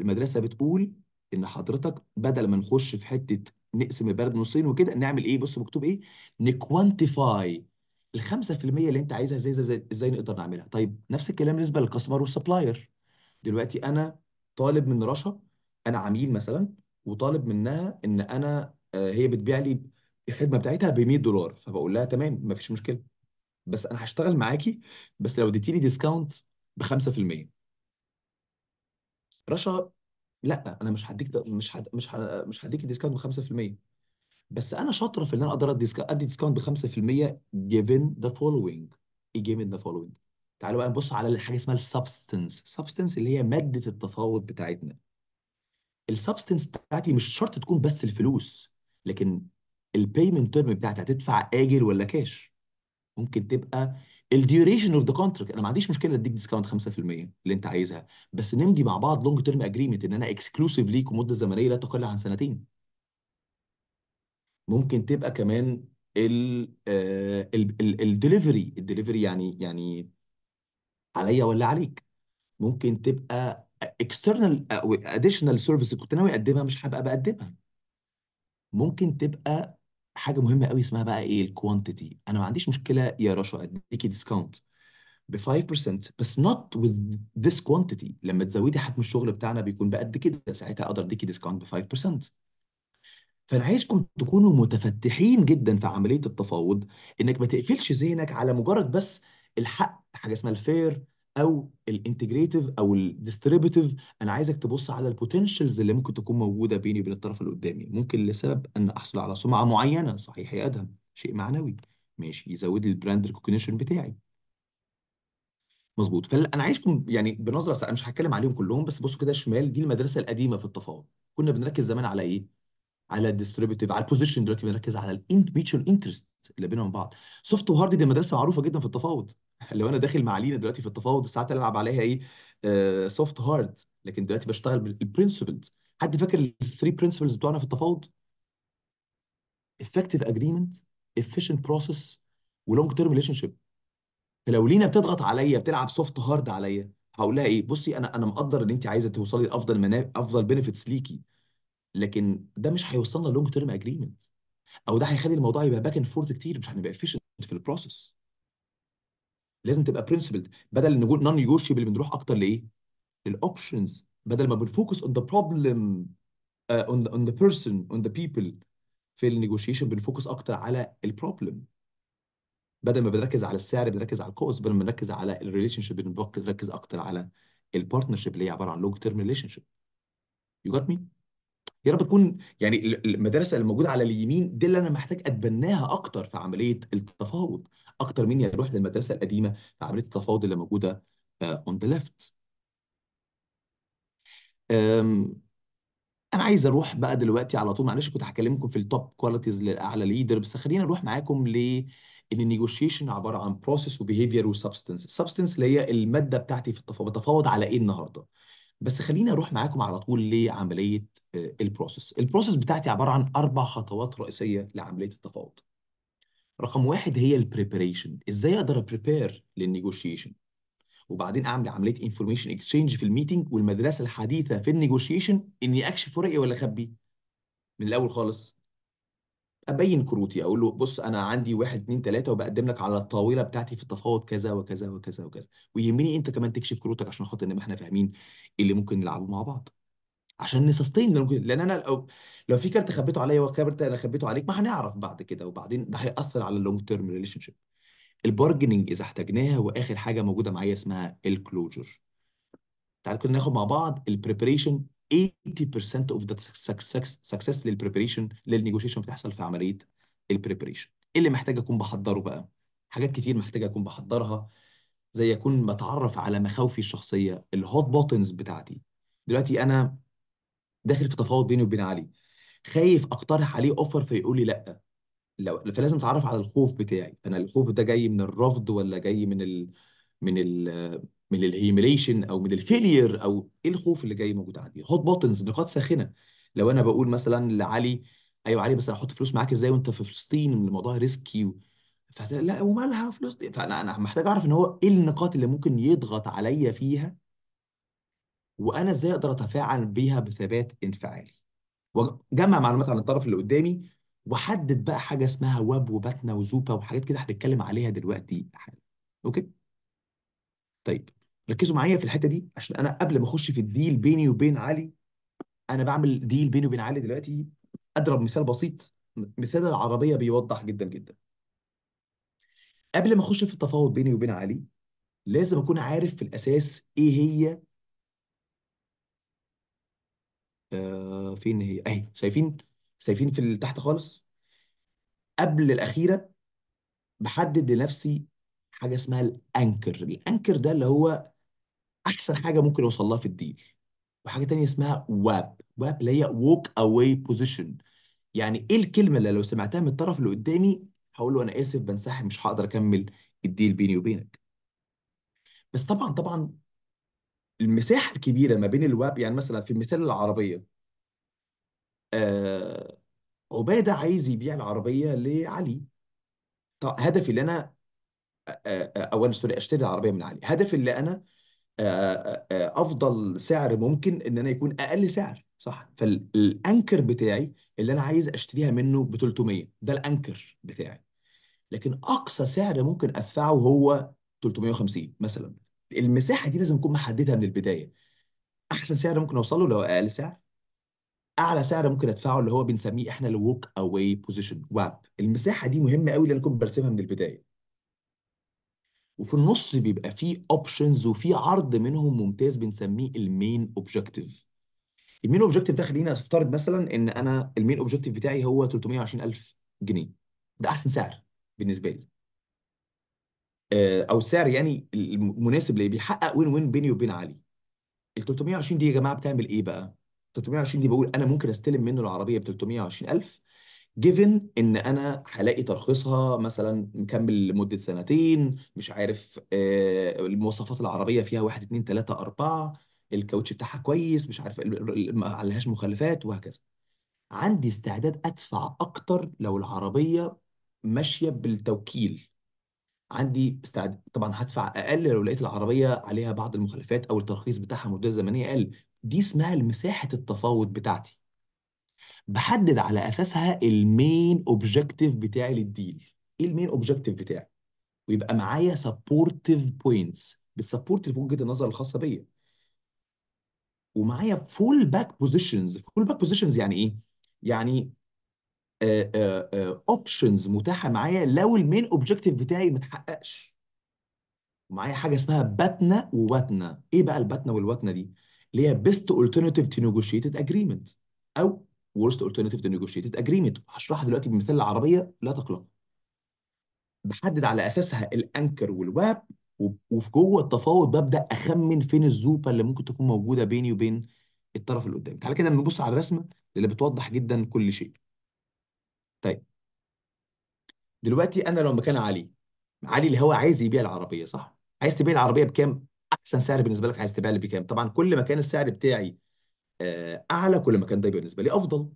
المدرسه بتقول ان حضرتك بدل ما نخش في حته نقسم البلد نصين وكده نعمل ايه بص مكتوب ايه نكوانتيفاي ال 5% اللي انت عايزها ازاي ازاي ازاي نقدر نعملها طيب نفس الكلام بالنسبه للكاستمر والسبلاير دلوقتي انا طالب من رشا انا عميل مثلا وطالب منها ان انا آه، هي بتبيع لي الخدمه بتاعتها ب 100 دولار فبقول لها تمام مفيش مشكله بس انا هشتغل معاكي بس لو اديتيني ديسكاونت ب 5% رشا لا انا مش هديك مش حد مش حد مش هديك ديسكاونت ب 5% بس انا شاطره في ان انا اقدر ادي ديسكاونت ب 5% جيفن ذا فولوينج ايه جيفن ذا فولوينج تعالوا بقى نبص على الحاجه اسمها السبستنس السبستنس اللي هي ماده التفاوض بتاعتنا السبستنس بتاعتي مش شرط تكون بس الفلوس لكن البيمنت تيرم بتاعتي هتدفع اجل ولا كاش ممكن تبقى الديوريشن اوف ذا كونتراكت انا ما عنديش مشكله اديك ديسكاونت 5% اللي انت عايزها بس نمضي مع بعض لونج تيرم اجريمنت ان انا اكسكلوسيف ليك ومده زمنيه لا تقل عن سنتين ممكن تبقى كمان الدليفري آه، الدليفري يعني يعني عليا ولا عليك ممكن تبقى اكسترنال اديشنال سيرفيس كنت ناوي اقدمها مش هبقى بقدمها ممكن تبقى حاجه مهمه قوي اسمها بقى ايه الكوانتيتي انا ما عنديش مشكله يا رشا اديكي ديسكاونت ب 5% بس نوت وذ ذس كوانتيتي لما تزودي حجم الشغل بتاعنا بيكون بقد كده ساعتها اقدر اديكي ديسكاونت ب 5% فانا عايزكم تكونوا متفتحين جدا في عمليه التفاوض انك ما تقفلش ذهنك على مجرد بس الحق حاجه اسمها الفير او الانتجريتيف او الديستريبيتيف انا عايزك تبص على البوتنشلز اللي ممكن تكون موجوده بيني وبين الطرف اللي قدامي ممكن لسبب ان احصل على سمعه معينه صحيح يا ادهم شيء معنوي ماشي يزود لي البراند ريكوجنيشن بتاعي مظبوط فانا عايزكم يعني بنظره سأ... انا مش هتكلم عليهم كلهم بس بصوا كده شمال دي المدرسه القديمه في التفاوض كنا بنركز زمان على ايه على الديستريبيتيف على البوزيشن دلوقتي بنركز على ميتشوال انترست اللي بينهم بعض سوفت وهارد دي مدرسه معروفه جدا في التفاوض لو انا داخل مع لينا دلوقتي في التفاوض ساعات العب عليها ايه سوفت آه، هارد لكن دلوقتي بشتغل بالبرنسبلز حد فاكر الثري برنسبلز بتوعنا في التفاوض effective agreement efficient process ولونج تيرم ريليشن شيب فلو لينا بتضغط عليا بتلعب سوفت هارد عليا هقول لها ايه بصي انا انا مقدر ان انت عايزه توصلي لافضل منا... افضل بنفيتس ليكي لكن ده مش هيوصلنا لونج تيرم اجريمنت او ده هيخلي الموضوع يبقى باك اند فورث كتير مش هنبقى افيشنت في البروسيس لازم تبقى برنسبلد بدل نقول نون نيجوشيبل بنروح اكتر لايه؟ للاوبشنز بدل ما بنفوكس اون ذا بروبلم اون اون ذا بيرسون اون ذا بيبل في النيجوشيشن بنفوكس اكتر على البروبلم بدل ما بنركز على السعر بنركز على الكوز بدل ما بنركز على الريليشن شيب بنركز اكتر على البارتنر شيب اللي هي عباره عن لونج تيرم ريليشن شيب يو جات مي يا رب تكون يعني المدارس اللي موجوده على اليمين دي اللي انا محتاج اتبناها اكتر في عمليه التفاوض اكتر مني اروح للمدرسه القديمه في عمليه التفاوض اللي موجوده اون ذا ليفت انا عايز اروح بقى دلوقتي على طول معلش كنت هكلمكم في التوب كواليتيز للاعلى ليدر بس خلينا نروح معاكم ل ان النيجوشيشن عباره عن بروسيس وبيهيفير وسبستنس السبستنس اللي هي الماده بتاعتي في التفاوض بتفاوض على ايه النهارده بس خلينا اروح معاكم على طول لعمليه البروسيس آه، البروسيس بتاعتي عباره عن اربع خطوات رئيسيه لعمليه التفاوض رقم واحد هي البريبريشن ازاي اقدر ابريبير للنيجوشيشن وبعدين اعمل عمليه انفورميشن اكسشينج في الميتنج والمدرسه الحديثه في النيجوشيشن اني اكشف ورقي ولا اخبي من الاول خالص ابين كروتي اقول له بص انا عندي واحد اثنين ثلاثه وبقدم لك على الطاوله بتاعتي في التفاوض كذا وكذا وكذا وكذا ويهمني انت كمان تكشف كروتك عشان خاطر ان احنا فاهمين اللي ممكن نلعبه مع بعض عشان نسستين لان انا لو لو في كارت خبيته عليا وكارت انا خبيته عليك ما هنعرف بعد كده وبعدين ده هيأثر على اللونج تيرم ريليشن شيب البارجننج اذا احتاجناها واخر حاجه موجوده معايا اسمها الكلوجر تعال كنا ناخد مع بعض البريبريشن 80% اوف ذا سكسس سكسس للبريبريشن للنيجوشيشن بتحصل في عمليه البريبريشن ايه اللي محتاج اكون بحضره بقى حاجات كتير محتاج اكون بحضرها زي اكون بتعرف على مخاوفي الشخصيه الهوت بوتنز بتاعتي دلوقتي انا داخل في تفاوض بيني وبين علي خايف اقترح عليه اوفر فيقول لي لا لو فلازم اتعرف على الخوف بتاعي انا الخوف ده جاي من الرفض ولا جاي من الـ من الـ من الهيميليشن او من الفيلير او ايه الخوف اللي جاي موجود عندي هوت بوتنز نقاط ساخنه لو انا بقول مثلا لعلي ايوه علي بس انا هحط فلوس معاك ازاي وانت في فلسطين الموضوع ريسكي فلا لا ومالها فلوس دي فانا انا محتاج اعرف ان هو ايه النقاط اللي ممكن يضغط عليا فيها وانا ازاي اقدر اتفاعل بيها بثبات انفعالي وجمع معلومات عن الطرف اللي قدامي وحدد بقى حاجه اسمها واب وباتنا وزوبا وحاجات كده هنتكلم عليها دلوقتي حالا اوكي طيب ركزوا معايا في الحته دي عشان انا قبل ما اخش في الديل بيني وبين علي انا بعمل ديل بيني وبين علي دلوقتي اضرب مثال بسيط مثال العربيه بيوضح جدا جدا قبل ما اخش في التفاوض بيني وبين علي لازم اكون عارف في الاساس ايه هي آه فين هي اهي شايفين شايفين في اللي تحت خالص قبل الاخيره بحدد لنفسي حاجه اسمها الانكر الانكر ده اللي هو احسن حاجه ممكن اوصل لها في الديل وحاجه تانية اسمها واب واب اللي هي ووك اواي بوزيشن يعني ايه الكلمه اللي لو سمعتها من الطرف اللي قدامي هقول له انا اسف بنسحب مش هقدر اكمل الديل بيني وبينك بس طبعا طبعا المساحه الكبيره ما بين الواب يعني مثلا في مثال العربيه آه عباده عايز يبيع العربيه لعلي طب هدفي اللي انا آه، آه، آه، اولا سوري اشتري العربيه من علي هدفي اللي انا افضل سعر ممكن ان انا يكون اقل سعر صح فالانكر بتاعي اللي انا عايز اشتريها منه ب 300 ده الانكر بتاعي لكن اقصى سعر ممكن ادفعه هو 350 مثلا المساحه دي لازم اكون محددها من البدايه احسن سعر ممكن اوصل له اللي هو اقل سعر اعلى سعر ممكن ادفعه اللي هو بنسميه احنا الووك اواي بوزيشن واب المساحه دي مهمه قوي اللي انا برسمها من البدايه وفي النص بيبقى فيه اوبشنز وفي عرض منهم ممتاز بنسميه المين اوبجكتيف المين اوبجكتيف ده خلينا نفترض مثلا ان انا المين اوبجكتيف بتاعي هو 320000 جنيه ده احسن سعر بالنسبه لي آه، او سعر يعني المناسب ليه بيحقق وين وين بيني وبين علي ال 320 دي يا جماعه بتعمل ايه بقى 320 دي بقول انا ممكن استلم منه العربيه ب 320000 جيفن ان انا هلاقي ترخيصها مثلا مكمل لمده سنتين مش عارف آه، المواصفات العربيه فيها 1 2 3 4 الكاوتش بتاعها كويس مش عارف ما عليهاش مخلفات وهكذا عندي استعداد ادفع اكتر لو العربيه ماشيه بالتوكيل عندي استعد طبعا هدفع اقل لو لقيت العربيه عليها بعض المخالفات او الترخيص بتاعها مده زمنيه اقل دي اسمها مساحه التفاوض بتاعتي بحدد على اساسها المين اوبجيكتيف بتاعي للديل ايه المين اوبجيكتيف بتاعي ويبقى معايا سبورتيف بوينتس بتسبورت وجهه النظر الخاصه بيا ومعايا فول باك بوزيشنز فول باك بوزيشنز يعني ايه يعني اوبشنز آه، آه، آه، متاحه معايا لو المين اوبجيكتيف بتاعي ما اتحققش ومعايا حاجه اسمها باتنا وواتنا ايه بقى الباتنا والواتنا دي اللي هي بيست alternative تو نيجوشيتد اجريمنت او ورست alternative تو نيجوشيتد اجريمنت هشرحها دلوقتي بمثال العربيه لا تقلق بحدد على اساسها الانكر والواب وفي جوه التفاوض ببدا اخمن فين الزوبه اللي ممكن تكون موجوده بيني وبين الطرف اللي قدامي تعالى كده نبص على الرسمه اللي بتوضح جدا كل شيء طيب دلوقتي انا لو مكان علي علي اللي هو عايز يبيع العربيه صح عايز تبيع العربيه بكام احسن سعر بالنسبه لك عايز تبيع بكام طبعا كل ما كان السعر بتاعي آه، اعلى كل ما كان ده بالنسبه لي افضل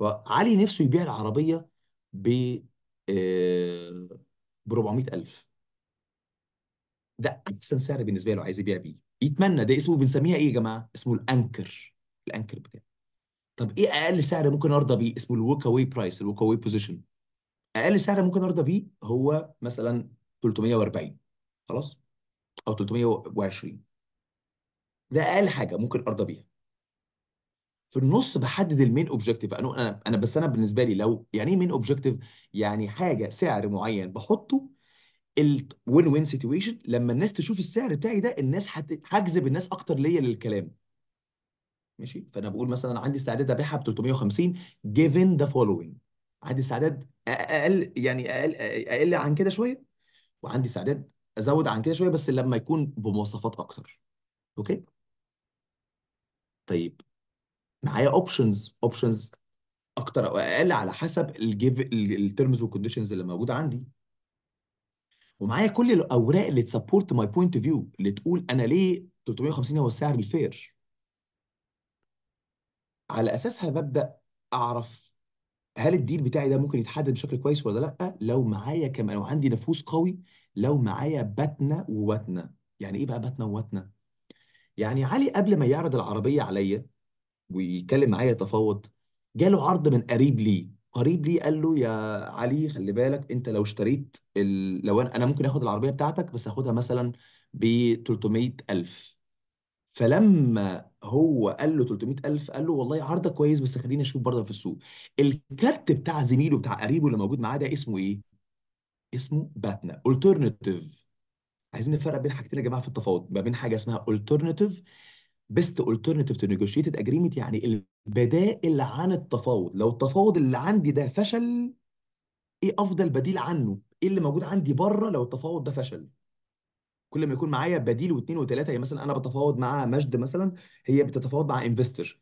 فعلي نفسه يبيع العربيه ب آه، ب 400000 ده احسن سعر بالنسبه له عايز يبيع بيه يتمنى ده اسمه بنسميها ايه يا جماعه اسمه الانكر الانكر بتاعه طب ايه اقل سعر ممكن ارضى بيه اسمه الووك اواي برايس الووك اواي بوزيشن اقل سعر ممكن ارضى بيه هو مثلا 340 خلاص او 320 ده اقل حاجه ممكن ارضى بيها في النص بحدد المين اوبجيكتيف انا انا بس انا بالنسبه لي لو يعني ايه مين اوبجيكتيف يعني حاجه سعر معين بحطه الوين وين سيتويشن لما الناس تشوف السعر بتاعي ده الناس هجذب الناس اكتر ليا للكلام ماشي فانا بقول مثلا عندي استعداد ابيعها ب 350 جيفن ذا فولوينج عندي استعداد اقل يعني اقل اقل عن كده شويه وعندي استعداد ازود عن كده شويه بس لما يكون بمواصفات اكتر اوكي طيب معايا اوبشنز اوبشنز اكتر او اقل على حسب الجيف الترمز والكونديشنز اللي موجوده عندي ومعايا كل الاوراق اللي تسبورت ماي بوينت فيو اللي تقول انا ليه 350 هو السعر الفير على اساسها ببدا اعرف هل الديل بتاعي ده ممكن يتحدد بشكل كويس ولا لا لو معايا كمان لو عندي نفوذ قوي لو معايا باتنه وواتنا يعني ايه بقى باتنه وواتنا يعني علي قبل ما يعرض العربيه عليا ويتكلم معايا يتفاوض جاله عرض من قريب ليه قريب ليه قال له يا علي خلي بالك انت لو اشتريت ال... لو انا انا ممكن اخد العربيه بتاعتك بس اخدها مثلا ب 300000 فلما هو قال له 300000 قال له والله عرضك كويس بس خليني اشوف برضه في السوق الكارت بتاع زميله بتاع قريبه اللي موجود معاه ده اسمه ايه اسمه باتنا الترناتيف عايزين نفرق بين حاجتين يا جماعه في التفاوض ما بين حاجه اسمها الترناتيف بيست الترناتيف تو نيجوشيتد اجريمنت يعني البدائل عن التفاوض لو التفاوض اللي عندي ده فشل ايه افضل بديل عنه ايه اللي موجود عندي بره لو التفاوض ده فشل كل ما يكون معايا بديل واثنين وثلاثه يعني مثلا انا بتفاوض مع مجد مثلا هي بتتفاوض مع انفستر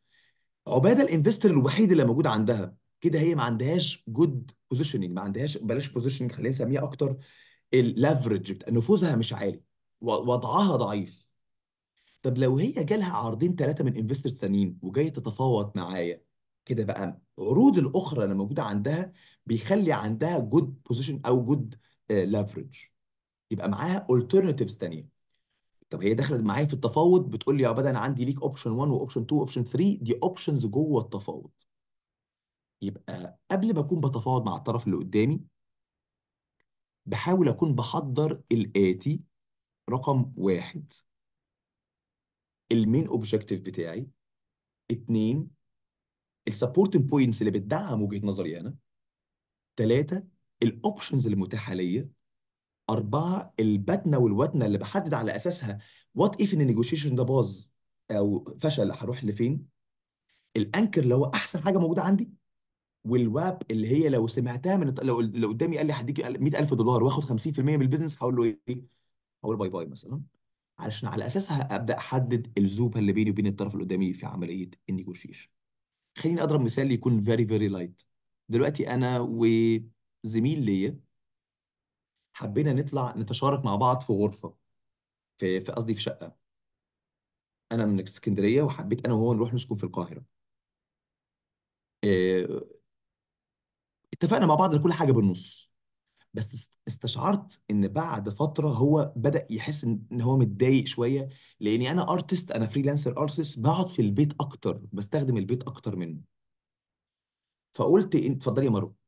عباده الانفستر الوحيد اللي موجود عندها كده هي ما عندهاش جود بوزيشننج ما عندهاش بلاش بوزيشننج خلينا نسميها اكتر الليفرج نفوذها مش عالي وضعها ضعيف طب لو هي جالها عرضين ثلاثه من انفسترز ثانيين وجايه تتفاوض معايا كده بقى عروض الاخرى اللي موجوده عندها بيخلي عندها جود بوزيشن او جود ليفرج آه، يبقى معاها alternatives تانية طب هي دخلت معايا في التفاوض بتقول لي يا عباد انا عندي ليك اوبشن 1 واوبشن 2 واوبشن 3 دي اوبشنز جوه التفاوض يبقى قبل ما اكون بتفاوض مع الطرف اللي قدامي بحاول اكون بحضر الاتي رقم واحد المين اوبجيكتيف بتاعي اتنين السبورتنج بوينتس اللي بتدعم وجهه نظري انا ثلاثه الاوبشنز المتاحه ليا أربعة البتنة والوتنة اللي بحدد على أساسها وات إيف إن النيجوشيشن ده باظ أو فشل هروح لفين الأنكر اللي هو أحسن حاجة موجودة عندي والواب اللي هي لو سمعتها من لو لو قدامي قال لي هديك 100000 دولار واخد 50% من البيزنس هقول له ايه؟ هقول باي باي مثلا علشان على اساسها ابدا احدد الزوبه اللي بيني وبين الطرف اللي قدامي في عمليه النيجوشيشن. خليني اضرب مثال يكون فيري فيري لايت. دلوقتي انا وزميل ليا حبينا نطلع نتشارك مع بعض في غرفه في في قصدي في شقه انا من اسكندريه وحبيت انا وهو نروح نسكن في القاهره إيه، اتفقنا مع بعض ان كل حاجه بالنص بس استشعرت ان بعد فتره هو بدأ يحس ان إن هو متضايق شويه لاني انا ارتست انا فريلانسر ارتست بقعد في البيت اكتر بستخدم البيت اكتر منه فقلت إن- اتفضلي يا مروه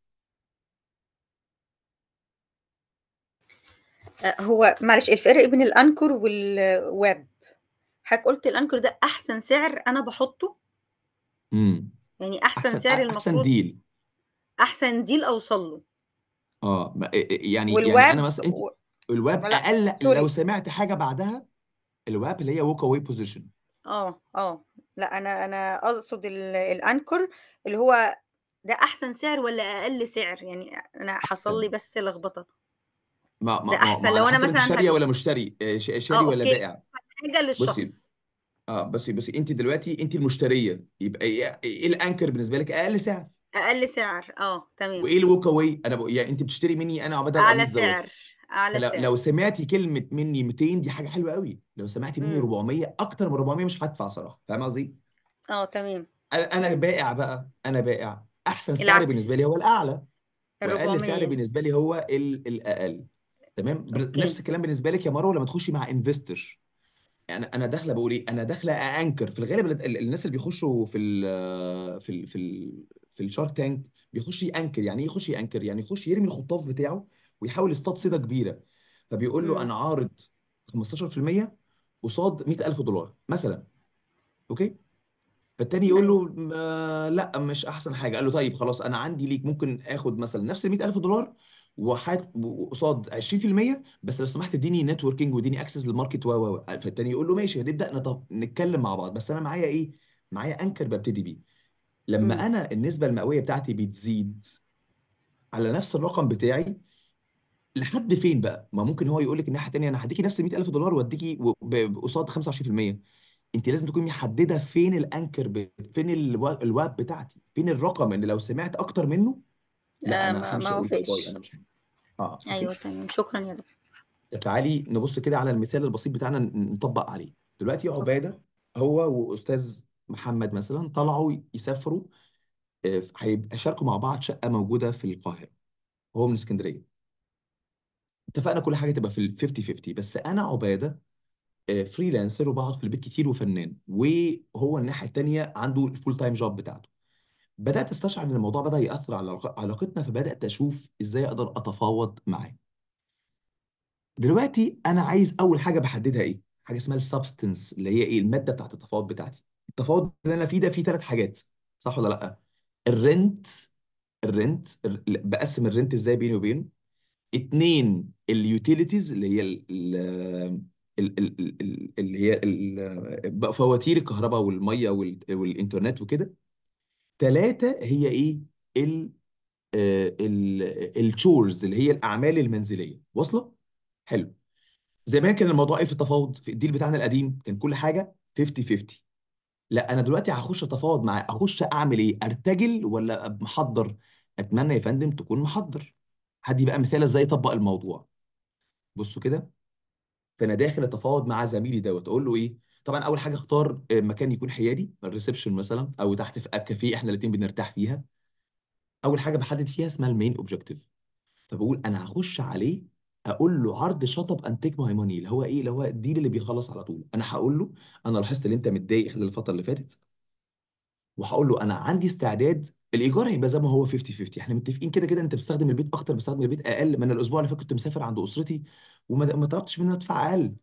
هو معلش الفرق بين الأنكر والواب حضرتك قلت الأنكر ده أحسن سعر أنا بحطه إمم. يعني أحسن أحسن سعر أحسن المفروض ديل أحسن ديل أوصل له. آه، يعني يعني أنا مثلًا أنتِ الويب الواب لأ أقل لو سمعت حاجة بعدها الواب اللي هي ووك اواي بوزيشن آه، آه، لأ أنا أنا أقصد الأنكر اللي هو ده أحسن سعر ولا أقل سعر؟ يعني أنا حصل أحسن. لي بس لخبطة. ما ما ده ما, احسن ما لو على انا حسب انت مثلا شاريه ولا هجيب مشتري آه، شاري آه، ولا اوكي بائع حاجه بصي للشخص اه بصي بصي انت دلوقتي انت المشتريه يبقى إيه،, ايه الانكر بالنسبه لك اقل سعر اقل سعر اه تمام وايه الووك اواي انا بقى يعني انت بتشتري مني انا عبد اعلان اعلى سعر اعلى فلو سعر لو سمعتي كلمه مني 200 دي حاجه حلوه قوي لو سمعتي مني امم 400 اكتر من 400 مش هدفع صراحه فاهم قصدي اه تمام انا أنا بائع بقى بائع احسن سعر بالنسبه لي هو الاعلى واقل سعر بالنسبه لي هو الاقل تمام نفس الكلام بالنسبه لك يا مروه لما تخشي مع انفستر انا انا داخله بقول ايه انا داخله انكر في الغالب الناس اللي بيخشوا في الـ في الـ في الـ في الشارك تانك بيخش يانكر يعني ايه يخش يانكر يعني يخش يرمي الخطاف بتاعه ويحاول يصطاد صيده كبيره فبيقول له انا عارض 15% قصاد 100000 دولار مثلا اوكي فالتاني يقول له آه، لا مش احسن حاجه قال له طيب خلاص انا عندي ليك ممكن اخد مثلا نفس ال 100000 دولار وحت... وقصاد 20% بس لو سمحت اديني نتوركينج واديني اكسس للماركت و و و فالتاني يقول له ماشي هنبدا نطب... نتكلم مع بعض بس انا معايا ايه؟ معايا انكر ببتدي بيه لما انا النسبه المئويه بتاعتي بتزيد على نفس الرقم بتاعي لحد فين بقى؟ ما ممكن هو يقول لك الناحيه الثانيه انا هديكي نفس ال 100000 دولار واديكي قصاد 25% انت لازم تكوني محدده فين الانكر فين الواب بتاعتي فين الرقم اللي لو سمعت اكتر منه لا ما ما همشي اقول باي انا مش آه، أيوه تمام، شكرًا يا دكتور. تعالي نبُص كده على المثال البسيط بتاعنا نطبّق عليه، دلوقتي عُبادة هو وأستاذ محمد مثلًا طلعوا يسافروا آه، هيبقى شاركوا مع بعض شقة موجودة في القاهرة، وهو من إسكندرية. اتفقنا كل حاجة تبقى في ال50/50 بس أنا عُبادة فريلانسر آه، وبقعد في البيت كتير وفنان، وهو الناحية التانية عنده الفول تايم جوب بتاعته. بدأت أستشعر إن الموضوع بدأ يأثر على علاقتنا فبدأت أشوف إزاي أقدر أتفاوض معاه دلوقتي أنا عايز أول حاجة بحددها إيه حاجة اسمها السبستنس اللي هي إيه المادة بتاعت التفاوض بتاعتي التفاوض اللي أنا فيه ده فيه ثلاث حاجات صح ولا لأ الرنت الرنت بقسم الرنت إزاي بيني وبينه اتنين اليوتيليتيز اللي هي اللي هي فواتير الكهرباء والميه والانترنت وكده ثلاثة هي إيه ال آه، التشورز اللي هي الأعمال المنزلية واصلة؟ حلو زمان كان الموضوع إيه في التفاوض في الديل بتاعنا القديم كان كل حاجة 50 50 لا أنا دلوقتي هخش أتفاوض مع أخش أعمل إيه أرتجل ولا محضر أتمنى يا فندم تكون محضر هدي بقى مثال إزاي أطبق الموضوع بصوا كده فأنا داخل أتفاوض مع زميلي دوت أقول له إيه طبعا اول حاجه اختار آه، مكان يكون حيادي الريسبشن مثلا او تحت في كافيه احنا الاثنين بنرتاح فيها اول حاجه بحدد فيها اسمها المين اوبجيكتيف فبقول انا هخش عليه اقول له عرض شطب اب تيك ماي ماني اللي هو ايه اللي هو الديل اللي بيخلص على طول انا هقول له انا لاحظت ان انت متضايق خلال الفتره اللي فاتت وهقول له انا عندي استعداد الايجار هيبقى زي ما هو 50 50 احنا متفقين كده كده انت بتستخدم البيت اكتر بستخدم البيت اقل ما انا الاسبوع اللي فات كنت مسافر عند اسرتي وما طلبتش مني ادفع اقل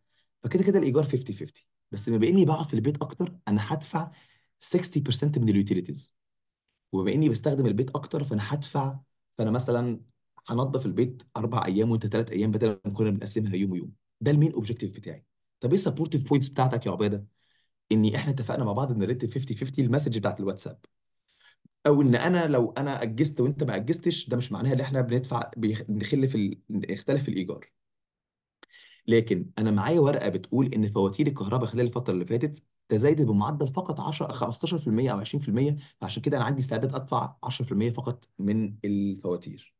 فكده كده الايجار 50 50 بس بما اني بقعد في البيت اكتر انا هدفع 60% من اليوتيليتيز وبما اني بستخدم البيت اكتر فانا هدفع فانا مثلا هنضف البيت اربع ايام وانت ثلاث ايام بدل ما كنا بنقسمها يوم ويوم ده المين اوبجيكتيف بتاعي طب ايه السبورتيف بوينتس بتاعتك يا عباده؟ ان احنا اتفقنا مع بعض ان الريت 50 50 المسج بتاعت الواتساب او ان انا لو انا اجزت وانت ما اجزتش ده مش معناها ان احنا بندفع بنخل في ال... نختلف في الايجار لكن انا معايا ورقه بتقول ان فواتير الكهرباء خلال الفتره اللي فاتت تزايدت بمعدل فقط 10 15% او 20% فعشان كده انا عندي استعداد ادفع 10% فقط من الفواتير.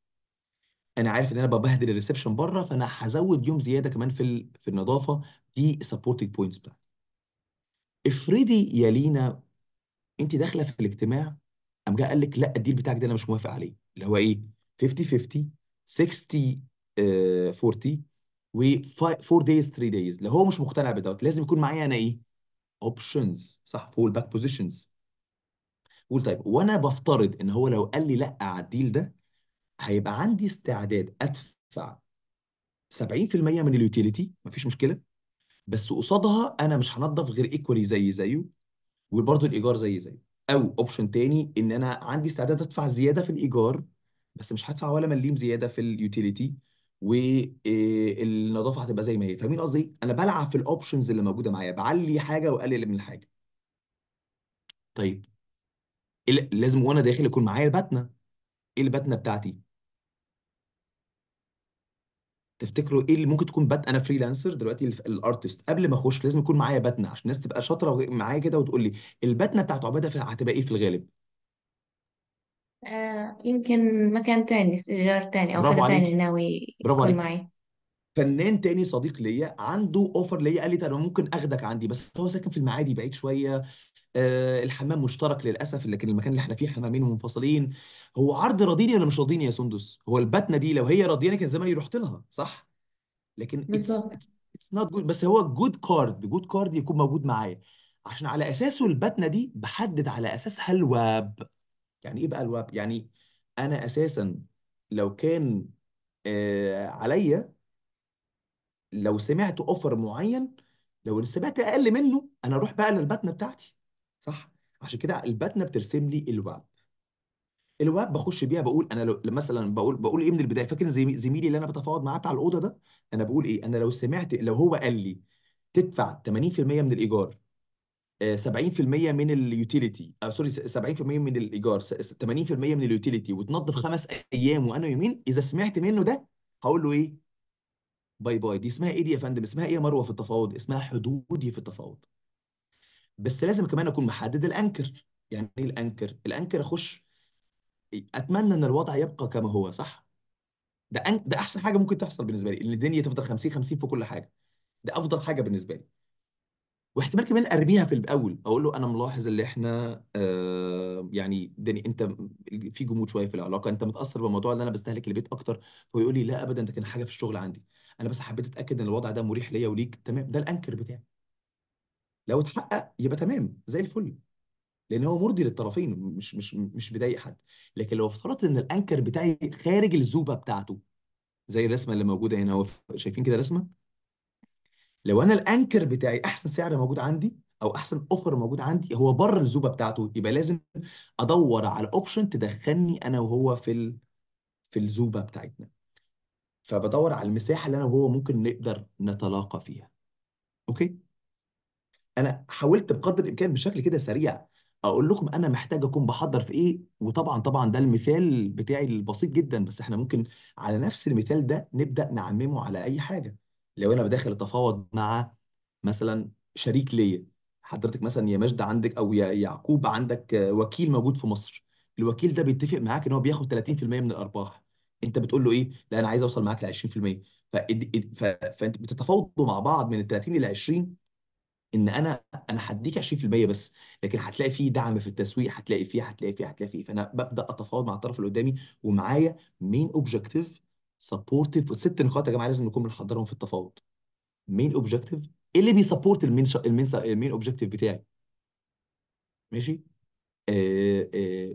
انا عارف ان انا ببهدل الريسبشن بره فانا هزود يوم زياده كمان في في النظافه دي سبورتنج بوينتس بتاعتي. افرضي يا لينا انت داخله في الاجتماع قام جاي قال لك لا الديل بتاعك ده انا مش موافق عليه اللي هو ايه 50 50 60 40 و 4 دايز 3 دايز لو هو مش مقتنع بدوت لازم يكون معايا انا ايه اوبشنز صح فول باك بوزيشنز قول طيب وانا بفترض ان هو لو قال لي لا على الديل ده هيبقى عندي استعداد ادفع 70% من اليوتيليتي مفيش مشكله بس قصادها انا مش هنضف غير ايكوالي زي زيه وبرده الايجار زي زيه او اوبشن تاني ان انا عندي استعداد ادفع زياده في الايجار بس مش هدفع ولا مليم زياده في اليوتيليتي والنظافه آه، هتبقى زي ما هي فاهمين قصدي إيه؟ انا بلعب في الاوبشنز اللي موجوده معايا بعلي حاجه واقلل من حاجه طيب لازم وانا داخل يكون معايا البتنه ايه الباتنه بتاعتي تفتكروا ايه اللي ممكن تكون بات انا فريلانسر دلوقتي الارتست قبل ما اخش لازم يكون معايا باتنه عشان الناس تبقى شاطره معايا كده وتقول لي الباتنه بتاعت عباده هتبقى ايه في الغالب آه يمكن مكان تاني استئجار تاني أو برافو كده تاني عليكي ناوي برافو يكون عليكي معي فنان تاني صديق ليا عنده اوفر ليا قال لي طب انا ممكن اخدك عندي بس هو ساكن في المعادي بعيد شويه آه، الحمام مشترك للاسف لكن المكان اللي احنا فيه حمامين منفصلين هو عرض راضيني ولا مش راضيني يا سندس هو البتنه دي لو هي راضيني كان زماني رحت لها صح لكن اتس بالظبط اتس نوت جود بس هو جود كارد جود كارد يكون موجود معايا عشان على اساسه البتنه دي بحدد على اساسها الواب يعني ايه بقى الواب يعني انا اساسا لو كان آه عليا لو سمعت اوفر معين لو سمعت اقل منه انا اروح بقى للباتنه بتاعتي صح عشان كده الباتنه بترسم لي الواب الواب بخش بيها بقول انا لو مثلا بقول بقول ايه من البدايه فاكر زميلي اللي انا بتفاوض معاه بتاع الاوضه ده انا بقول ايه انا لو سمعت لو هو قال لي تدفع 80% من الايجار 70% آه، من اليوتيليتي آه سوري 70% من الايجار 80% من اليوتيليتي وتنظف خمس ايام وانا يومين اذا سمعت منه ده هقول له ايه باي باي دي اسمها ايه دي يا فندم اسمها ايه يا مروه في التفاوض اسمها حدودي في التفاوض بس لازم كمان اكون محدد الانكر يعني ايه الانكر الانكر اخش اتمنى ان الوضع يبقى كما هو صح ده أن... ده احسن حاجه ممكن تحصل بالنسبه لي ان الدنيا تفضل 50 50 في كل حاجه ده افضل حاجه بالنسبه لي واحتمال كمان ارميها في الاول اقول له انا ملاحظ ان احنا آه يعني داني انت في جمود شويه في العلاقه انت متاثر بالموضوع ان انا بستهلك البيت اكتر فيقول لي لا ابدا ده كان حاجه في الشغل عندي انا بس حبيت اتاكد ان الوضع ده مريح ليا وليك تمام ده الانكر بتاعي لو اتحقق يبقى تمام زي الفل لان هو مرضي للطرفين مش مش مش بيضايق حد لكن لو افترضت ان الانكر بتاعي خارج الزوبه بتاعته زي الرسمه اللي موجوده هنا شايفين كده رسمه لو انا الانكر بتاعي احسن سعر موجود عندي او احسن اوفر موجود عندي هو بره الزوبه بتاعته يبقى لازم ادور على اوبشن تدخلني انا وهو في ال... في الزوبه بتاعتنا فبدور على المساحه اللي انا وهو ممكن نقدر نتلاقى فيها اوكي انا حاولت بقدر الامكان بشكل كده سريع اقول لكم انا محتاج اكون بحضر في ايه وطبعا طبعا ده المثال بتاعي البسيط جدا بس احنا ممكن على نفس المثال ده نبدا نعممه على اي حاجه لو انا بداخل اتفاوض مع مثلا شريك ليا حضرتك مثلا يا مجد عندك او يا يعقوب عندك وكيل موجود في مصر الوكيل ده بيتفق معاك ان هو بياخد 30% من الارباح انت بتقول له ايه لا انا عايز اوصل معاك ل 20% فإد... ف... فانت بتتفاوضوا مع بعض من ال 30 ل 20 ان انا انا هديك 20% بس لكن هتلاقي فيه دعم في التسويق هتلاقي فيه هتلاقي فيه هتلاقي فيه فانا ببدا اتفاوض مع الطرف اللي قدامي ومعايا مين اوبجكتيف سبورتيف ست نقاط يا جماعه لازم نكون بنحضرهم في التفاوض مين اوبجيكتيف ايه اللي بيسبورت المين شا... المين سا... المين اوبجيكتيف بتاعي ماشي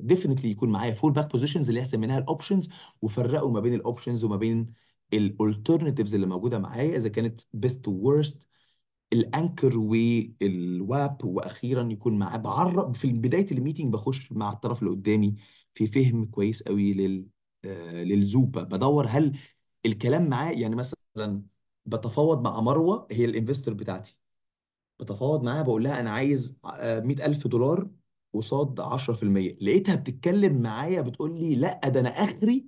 ديفينتلي آه، آه، يكون معايا فول باك بوزيشنز اللي احسن منها الاوبشنز وفرقوا ما بين الاوبشنز وما بين الالترناتيفز اللي موجوده معايا اذا كانت بيست وورست الانكر والواب واخيرا يكون معاه بعرب في بدايه الميتنج بخش مع الطرف اللي قدامي في فهم كويس قوي لل آه، للزوبا بدور هل الكلام معاه يعني مثلا بتفاوض مع مروه هي الانفستور بتاعتي بتفاوض معاها بقول لها انا عايز 100000 آه، دولار قصاد 10% لقيتها بتتكلم معايا بتقول لي لا ده انا اخري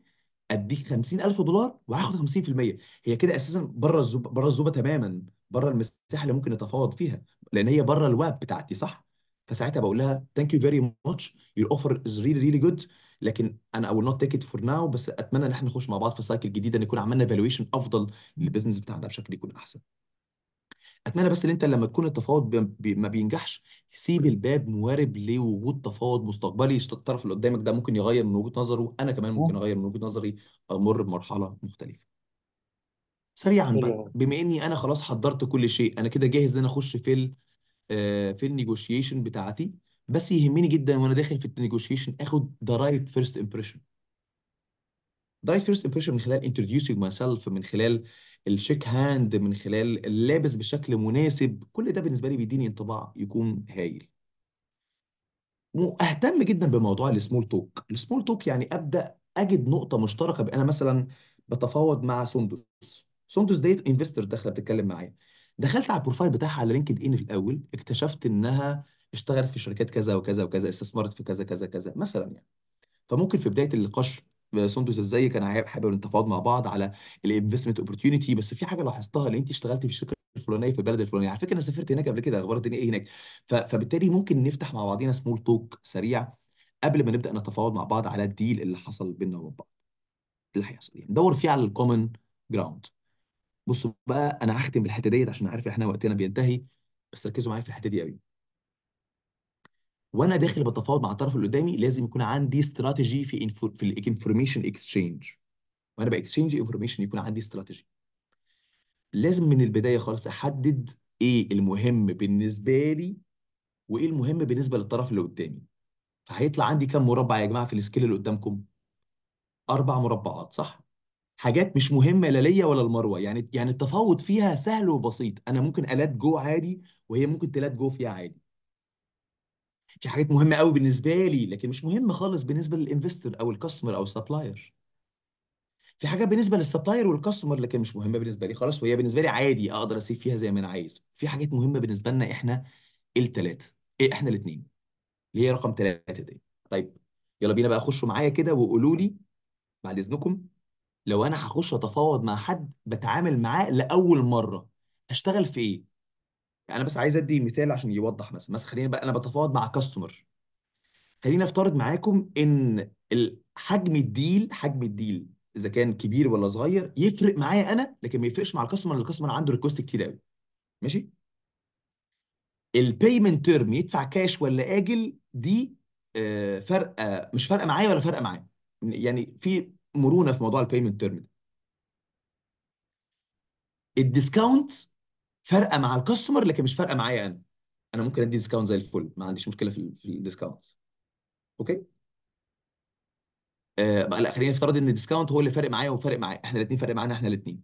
اديك 50000 دولار وهاخد 50% هي كده اساسا بره الزوبه بره الزوبه تماما بره المساحه اللي ممكن نتفاوض فيها لان هي بره الواب بتاعتي صح فساعتها بقول لها ثانك يو فيري ماتش يور اوفر از ريلي ريلي جود لكن انا اي ويل نوت تيك ات فور ناو بس اتمنى ان احنا نخش مع بعض في سايكل جديده نكون عملنا فالويشن افضل للبزنس بتاعنا بشكل يكون احسن اتمنى بس ان انت لما تكون التفاوض بي... ما بينجحش تسيب الباب موارب لوجود تفاوض مستقبلي الطرف اللي قدامك ده ممكن يغير من وجهة نظره انا كمان ممكن اغير من وجهة نظري امر بمرحله مختلفه سريعا بقى بما اني انا خلاص حضرت كل شيء انا كده جاهز ان انا اخش في الـ آه، في النيجوشيشن بتاعتي بس يهمني جدا وانا داخل في النيجوشيشن اخد ذا رايت فيرست امبريشن ذا رايت فيرست امبريشن من خلال انتروديوسينج ماي سيلف من خلال الشيك هاند من خلال اللابس بشكل مناسب كل ده بالنسبه لي بيديني انطباع يكون هايل واهتم جدا بموضوع السمول توك السمول توك يعني ابدا اجد نقطه مشتركه بان انا مثلا بتفاوض مع سندس سندس ديت انفستور داخله بتتكلم معايا دخلت على البروفايل بتاعها على لينكد ان في الاول اكتشفت انها اشتغلت في شركات كذا وكذا وكذا استثمرت في كذا كذا كذا مثلا يعني فممكن في بدايه النقاش آه، سندس ازاي كان حابب نتفاوض مع بعض على الانفستمنت اوبورتيونيتي بس في حاجه لاحظتها ان انت اشتغلت في الشركه الفلانيه في البلد الفلانيه على فكره انا سافرت هناك قبل كده اخبار الدنيا ايه هناك فبالتالي ممكن نفتح مع بعضينا سمول توك سريع قبل ما نبدا نتفاوض مع بعض على الديل اللي حصل بيننا وبين بعض اللي هيحصل يعني ندور فيه على الكومن جراوند بصوا بقى انا هختم بالحته ديت عشان عارف احنا وقتنا بينتهي بس ركزوا معايا في الحته دي قوي وانا داخل بتفاوض مع الطرف اللي قدامي لازم يكون عندي استراتيجي في في الانفورميشن اكسشينج وانا باكسشينج انفورميشن يكون عندي استراتيجي لازم من البدايه خالص احدد ايه المهم بالنسبه لي وايه المهم بالنسبه للطرف اللي قدامي فهيطلع عندي كام مربع يا جماعه في السكيل اللي قدامكم اربع مربعات صح حاجات مش مهمه لا ليا ولا لمروه يعني يعني التفاوض فيها سهل وبسيط انا ممكن الات جو عادي وهي ممكن تلات جو فيها عادي في حاجات مهمه قوي بالنسبه لي لكن مش مهمه خالص بالنسبه للانفستور او الكاستمر او السبلاير في حاجه بالنسبه للسبلاير والكاستمر لكن مش مهمه بالنسبه لي خالص وهي بالنسبه لي عادي اقدر اسيب فيها زي ما انا عايز في حاجات مهمه بالنسبه لنا احنا الثلاثه ايه احنا الاثنين اللي هي رقم ثلاثه دي طيب يلا بينا بقى خشوا معايا كده وقولوا لي بعد اذنكم لو انا هخش اتفاوض مع حد بتعامل معاه لاول مره اشتغل في ايه انا يعني بس عايز ادي مثال عشان يوضح مثلا مثلا خلينا بقى انا بتفاوض مع كاستمر خلينا نفترض معاكم ان حجم الديل حجم الديل اذا كان كبير ولا صغير يفرق معايا انا لكن ما يفرقش مع الكاستمر لان الكاستمر عنده ريكوست كتير قوي ماشي البيمنت تيرم يدفع كاش ولا اجل دي آه، فرقه مش فارقه معايا ولا فارقه معايا يعني في مرونه في موضوع البيمنت تيرم الديسكاونت فارقه مع الكاستمر لكن مش فارقه معايا انا انا ممكن ادي ديسكاونت زي الفل ما عنديش مشكله في الديسكاونت اوكي آه بقى لا خلينا نفترض ان الديسكاونت هو اللي فارق معايا وفارق معايا احنا الاثنين فارق معانا احنا الاثنين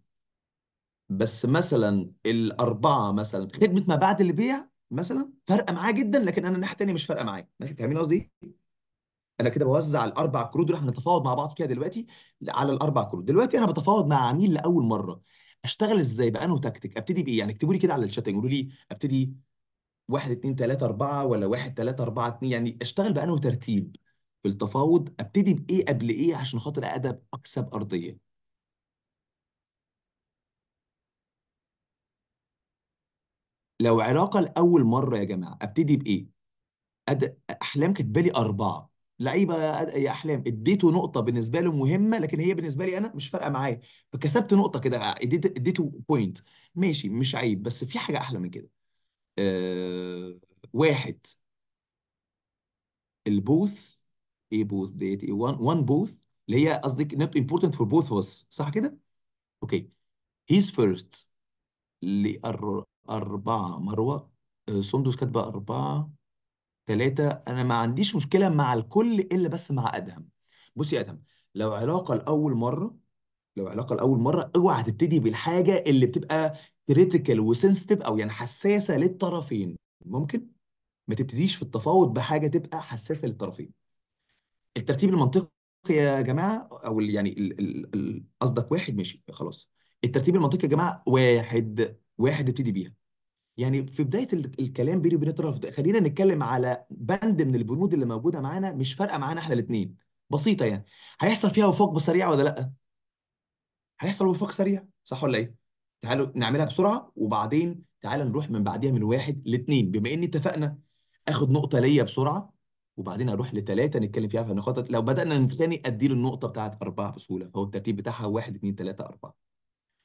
بس مثلا الاربعه مثلا خدمه ما بعد البيع مثلا فارقه معايا جدا لكن انا الناحيه الثانيه مش فارقه معايا فاهمين قصدي انا كده بوزع الاربع كرود دول احنا نتفاوض مع بعض فيها دلوقتي على الاربع كرود دلوقتي انا بتفاوض مع عميل لاول مره اشتغل ازاي بانه تكتيك ابتدي بايه يعني اكتبوا لي كده على الشات يقولوا لي ابتدي 1 2 3 4 ولا 1 3 4 2 يعني اشتغل بانه ترتيب في التفاوض ابتدي بايه قبل ايه عشان خاطر اقدر اكسب ارضيه لو علاقه لاول مره يا جماعه ابتدي بايه أد... احلام كتبالي اربعه لعيبه يا احلام اديته نقطه بالنسبه له مهمه لكن هي بالنسبه لي انا مش فارقه معايا فكسبت نقطه كده اديت اديته بوينت ماشي مش عيب بس في حاجه احلى من كده أه واحد البوث ايه بوث ديت ايه وان وان بوث اللي هي قصدك نوت امبورتنت فور بوث اوس صح كده؟ اوكي هيز فيرست لأربعة مروة سندس آه، كاتبة أربعة ثلاثة أنا ما عنديش مشكلة مع الكل إلا بس مع أدهم بص يا أدهم لو علاقة لأول مرة لو علاقة لأول مرة اوعى تبتدي بالحاجة اللي بتبقى كريتيكال وسنسيتيف أو يعني حساسة للطرفين ممكن ما تبتديش في التفاوض بحاجة تبقى حساسة للطرفين الترتيب المنطقي يا جماعة أو يعني قصدك واحد ماشي خلاص الترتيب المنطقي يا جماعة واحد واحد ابتدي بيها يعني في بدايه الكلام بيني وبين الطرف ده خلينا نتكلم على بند من البنود اللي موجوده معانا مش فارقه معانا احنا الاثنين بسيطه يعني هيحصل فيها وفاق سريع ولا لا هيحصل وفاق سريع صح ولا ايه تعالوا نعملها بسرعه وبعدين تعالى نروح من بعديها من واحد لاثنين بما ان اتفقنا اخد نقطه ليا بسرعه وبعدين اروح لثلاثه نتكلم فيها في النقاط لو بدانا ادي له النقطه بتاعت اربعه بسهوله فهو الترتيب بتاعها واحد اثنين ثلاثه اربعه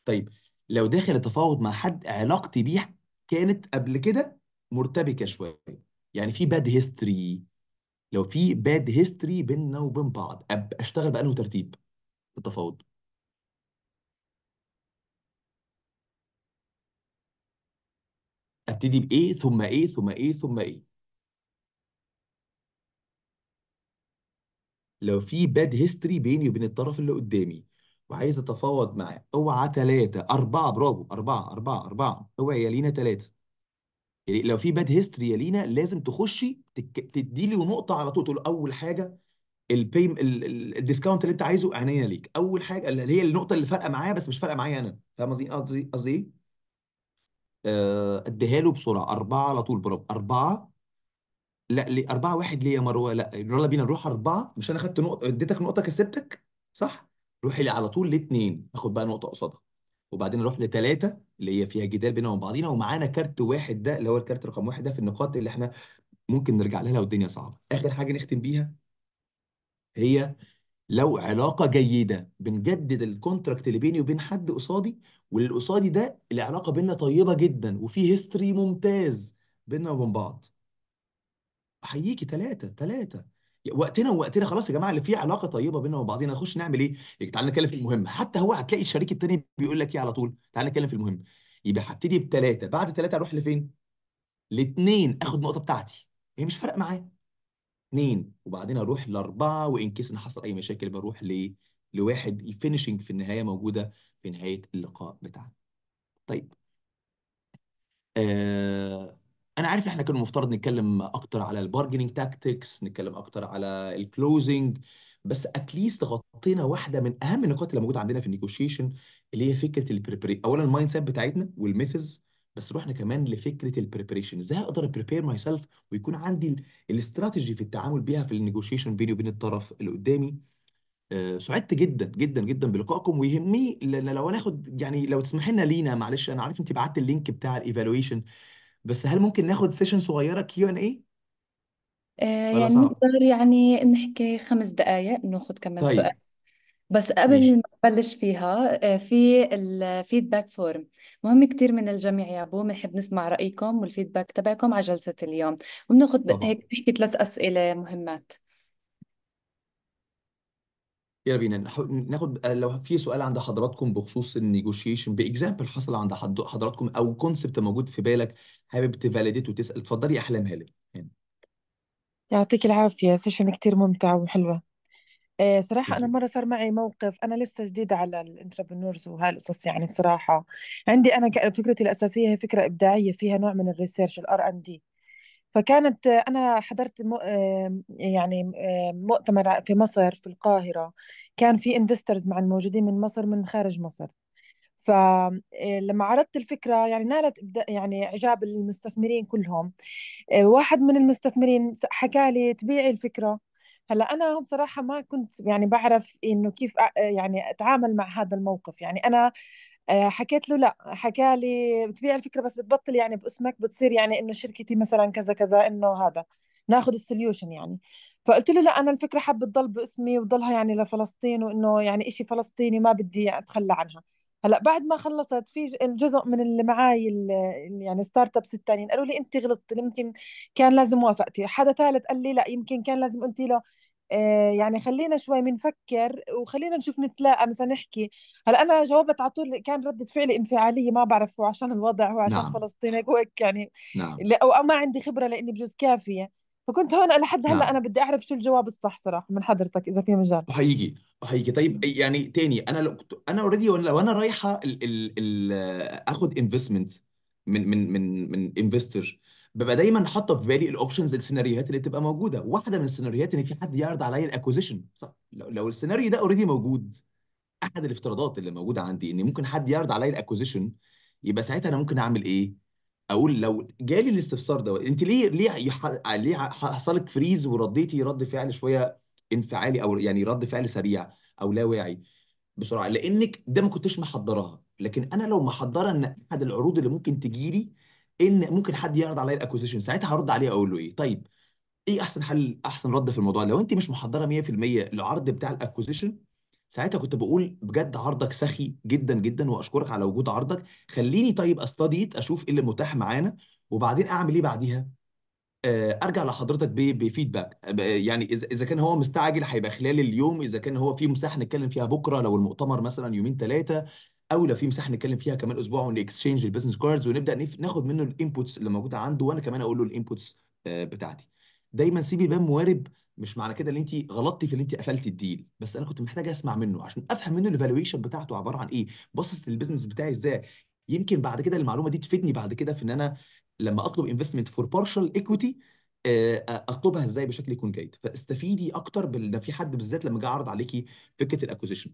طيب لو داخل التفاوض مع حد علاقتي بيه كانت قبل كده مرتبكه شويه يعني في باد هيستوري لو في باد هيستوري بيننا وبين بعض أب اشتغل بانه ترتيب في التفاوض ابتدي بايه ثم ايه ثم ايه ثم ايه لو في باد هيستوري بيني وبين الطرف اللي قدامي وعايز اتفاوض معاه اوعى ثلاثه اربعه برافو اربعه اربعه اربعه اوعى يا لينا ثلاثه لو في باد هيستوري يا لينا لازم تخشي تك... تدي لي نقطه على طول تقول اول حاجه البي الديسكاونت اللي انت عايزه عينينا ليك اول حاجه اللي هي النقطه اللي فارقه معايا بس مش فارقه معايا انا فاهم قصدي قصدي قصدي ايه؟ آه، اديها له بسرعه اربعه على طول برافو اربعه لا ليه اربعه واحد ليه يا مروه لا يلا بينا نروح اربعه مش انا خدت نقطه اديتك نقطه كسبتك صح؟ روحي لي على طول لاتنين اخد بقى نقطه قصادها وبعدين اروح لتلاته اللي هي فيها جدال بينا وبين بعضينا ومعانا كارت واحد ده اللي هو الكارت رقم واحد ده في النقاط اللي احنا ممكن نرجع لها لو الدنيا صعبه اخر حاجه نختم بيها هي لو علاقه جيده بنجدد الكونتراكت اللي بيني وبين حد قصادي واللي قصادي ده العلاقه بينا طيبه جدا وفي هيستوري ممتاز بينا وبين بعض احييكي ثلاثه ثلاثه وقتنا ووقتنا خلاص يا جماعه اللي فيه علاقه طيبه بينا وبعضينا نخش نعمل ايه؟ تعالى نتكلم في المهم حتى هو هتلاقي الشريك الثاني بيقول لك ايه على طول؟ تعالى نتكلم في المهم يبقى هبتدي بثلاثه بعد ثلاثه اروح لفين؟ لاثنين اخد النقطه بتاعتي هي مش فارقه معايا اثنين وبعدين اروح لاربعه وان كيس ان حصل اي مشاكل بروح ل لواحد الفينشنج في النهايه موجوده في نهايه اللقاء بتاعنا. طيب آه انا عارف احنا كان المفترض نتكلم اكتر على البارجنينج تاكتكس نتكلم اكتر على الكلوزنج بس اتليست غطينا واحده من اهم النقاط اللي موجوده عندنا في النيجوشيشن اللي هي فكره البريبري اولا المايند سيت بتاعتنا والميثز بس رحنا كمان لفكره البريبريشن ازاي اقدر ابريبير ماي سيلف ويكون عندي الاستراتيجي في التعامل بيها في النيجوشيشن بيني وبين الطرف اللي قدامي آه، سعدت جدا جدا جدا بلقائكم ويهمني لو هناخد يعني لو تسمح لنا لينا معلش انا عارف انت بعت اللينك بتاع الايفالويشن بس هل ممكن ناخد سيشن صغيرة كيو ان اي ولا يعني صعب؟ نقدر يعني نحكي خمس دقايق ناخذ كمان طيب. سؤال طيب بس قبل ما نبلش فيها آه، في الفيدباك فورم مهم كتير من الجميع يا ابو بنحب نسمع رأيكم والفيدباك تبعكم على جلسة اليوم وبناخذ طبعا هيك نحكي ثلاث أسئلة مهمات يلا بينا ناخد آه، لو في سؤال عند حضراتكم بخصوص النيجوشيشن باكزامبل حصل عند حضراتكم او كونسبت موجود في بالك حابب تفاليديت وتسال اتفضلي احلام هالي يعني يعطيك العافية سيشن كتير ممتعة وحلوة آه، صراحة أنا مرة صار معي موقف أنا لسه جديدة على الانتربرنورز وهالقصص يعني بصراحة عندي أنا فكرتي الأساسية هي فكرة إبداعية فيها نوع من الريسيرش الآر أن دي فكانت أنا حضرت يعني مؤتمر في مصر في القاهرة كان في انفسترز مع الموجودين من مصر من خارج مصر فلما آه، عرضت الفكرة يعني نالت يعني إعجاب المستثمرين كلهم آه، واحد من المستثمرين حكى لي تبيعي الفكرة هلا انا بصراحه ما كنت يعني بعرف انه كيف آه، يعني اتعامل مع هذا الموقف يعني انا آه، حكيت له لا حكى لي بتبيع الفكره بس بتبطل يعني باسمك بتصير يعني انه شركتي مثلا كذا كذا انه هذا ناخذ السوليوشن يعني فقلت له لا انا الفكره حابه تضل باسمي وتضلها يعني لفلسطين وانه يعني إشي فلسطيني ما بدي اتخلى عنها هلا بعد ما خلصت في جزء من اللي معي اللي يعني ستارت ابس الثانيين قالوا لي انت غلطت يمكن كان لازم وافقتي حدا ثالث قال لي لا يمكن كان لازم قلتي له آه، يعني خلينا شوي بنفكر وخلينا نشوف نتلاقى مثلا نحكي هلا انا جاوبت على طول كان ردة فعلي انفعاليه ما بعرف هو عشان الوضع هو عشان نعم. فلسطين هيك يعني نعم. او ما عندي خبره لاني بجوز كافيه فكنت هون لحد هلا نعم. انا بدي اعرف شو الجواب الصح صراحه من حضرتك اذا في مجال حقيقي حقيقي طيب يعني تاني انا لو انا اوريدي لو انا رايحه ال ال ال اخد انفستمنت من من من من انفستر ببقى دايما حاطه في بالي الاوبشنز السيناريوهات اللي تبقى موجوده واحده من السيناريوهات ان في حد يعرض عليا الاكوزيشن صح لو, لو السيناريو ده اوريدي موجود احد الافتراضات اللي موجوده عندي ان ممكن حد يعرض عليا الاكوزيشن يبقى ساعتها انا ممكن اعمل ايه اقول لو جالي الاستفسار ده انت ليه ليه يح... ليه حصلك فريز ورديتي رد فعل شويه انفعالي او يعني رد فعل سريع او لا واعي بسرعه لانك ده ما كنتش محضراها لكن انا لو محضره ان احد العروض اللي ممكن تجيلي ان ممكن حد يعرض عليا الاكوزيشن ساعتها هرد عليه اقول له ايه طيب ايه احسن حل احسن رد في الموضوع لو انت مش محضره 100% العرض بتاع الاكوزيشن ساعتها كنت بقول بجد عرضك سخي جدا جدا واشكرك على وجود عرضك خليني طيب استديت اشوف ايه اللي متاح معانا وبعدين اعمل ايه بعديها آه، ارجع لحضرتك بفيدباك يعني اذا كان هو مستعجل هيبقى خلال اليوم اذا كان هو في مساحه نتكلم فيها بكره لو المؤتمر مثلا يومين ثلاثه او لو في مساحه نتكلم فيها كمان اسبوع ونكسشينج البيزنس كاردز ونبدا ناخد منه الانبوتس اللي موجوده عنده وانا كمان اقول له الانبوتس آه، بتاعتي دايما سيبي باب موارب مش معنى كده ان انت غلطتي في ان انت قفلتي الديل بس انا كنت محتاج اسمع منه عشان افهم منه الفالويشن بتاعته عباره عن ايه باصص للبيزنس بتاعي ازاي يمكن بعد كده المعلومه دي تفيدني بعد كده في ان انا لما اطلب انفستمنت فور بارشال ايكويتي اطلبها ازاي بشكل يكون جيد فاستفيدي اكتر بال... في حد بالذات لما جه عرض عليكي فكره الاكوزيشن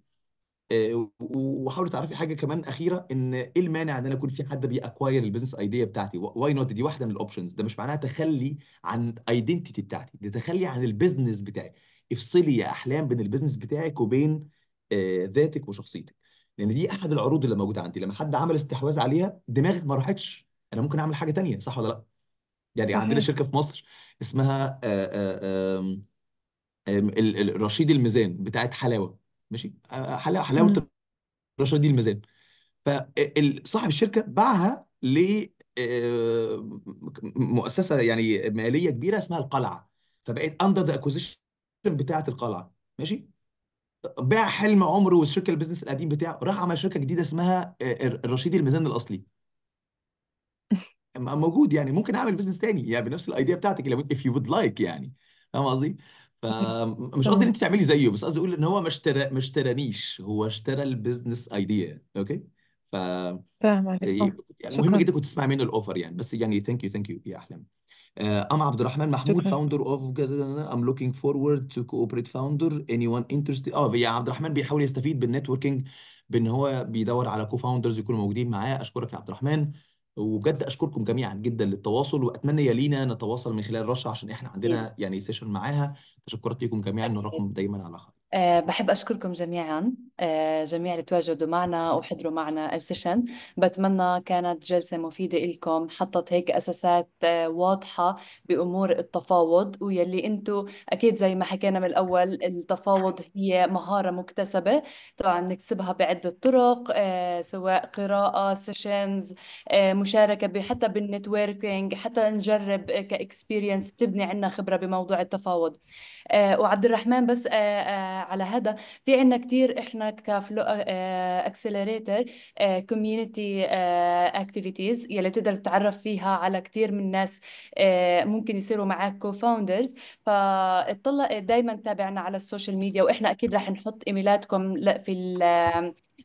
آه، وحاولي تعرفي حاجه كمان اخيره ان ايه المانع ان انا اكون في حد بيأكواير البيزنس ايديا بتاعتي واي نوت دي واحده من الاوبشنز ده مش معناها تخلي عن ايدنتيتي بتاعتي ده تخلي عن البيزنس بتاعي افصلي يا احلام بين البيزنس بتاعك وبين آه، ذاتك وشخصيتك لان دي احد العروض اللي موجوده عندي لما حد عمل استحواذ عليها دماغك ما راحتش انا ممكن اعمل حاجه تانية صح ولا لا يعني عندنا شركه في مصر اسمها آه، رشيد الميزان بتاعت حلاوه ماشي حلاوه مم. الرشاوي دي الميزان فصاحب الشركه باعها ل آه، مؤسسه يعني ماليه كبيره اسمها القلعه فبقيت اندر ذا اكوزيشن بتاعه القلعه ماشي باع حلم عمره والشركه البيزنس القديم بتاعه راح عمل شركه جديده اسمها آه، الرشيدي الميزان الاصلي موجود يعني ممكن اعمل بيزنس تاني يعني بنفس الايديا بتاعتك لو اف يو وود لايك يعني فاهم قصدي؟ فمش قصدي ان انت تعملي زيه بس قصدي اقول ان هو ما اشترى ما اشترانيش هو اشترى البيزنس ايديا اوكي ف فاهم عليك اه يعني مهم شكرا جدا كنت تسمع منه الاوفر يعني بس يعني ثانك يو ثانك يو يا احلام آه، ام عبد الرحمن محمود شكرا اوف of لوكينج فورورد تو forward فاوندر اني founder. Anyone اه يا عبد الرحمن بيحاول يستفيد بالنتوركينج بان هو بيدور على كو فاوندرز يكونوا موجودين معاه. اشكرك يا عبد الرحمن. وبجد اشكركم جميعا جدا للتواصل واتمنى يا لينا نتواصل من خلال رشا عشان احنا عندنا يعني سيشن معاها تشكرات ليكم جميعا أكيد. نراكم دايما على خير آه، بحب أشكركم جميعا آه، جميع اللي تواجدوا معنا وحضروا معنا السيشن بتمنى كانت جلسة مفيدة لكم حطت هيك أساسات آه، واضحة بأمور التفاوض ويلي أنتوا أكيد زي ما حكينا من الأول التفاوض هي مهارة مكتسبة طبعا نكسبها بعدة طرق سواء قراءة سيشنز مشاركة حتى بالنتوركينج حتى نجرب كاكسبيرينس بتبني عنا خبرة بموضوع التفاوض آه، وعبد الرحمن بس آه، آه، على هذا في عنا كتير احنا كفلو اكسلريتر كوميونتي اكتيفيتيز يلي بتقدر تتعرف فيها على كتير من الناس ممكن يصيروا معك كوفاوندرز فاطلع دائما تابعنا على السوشيال ميديا واحنا اكيد رح نحط ايميلاتكم في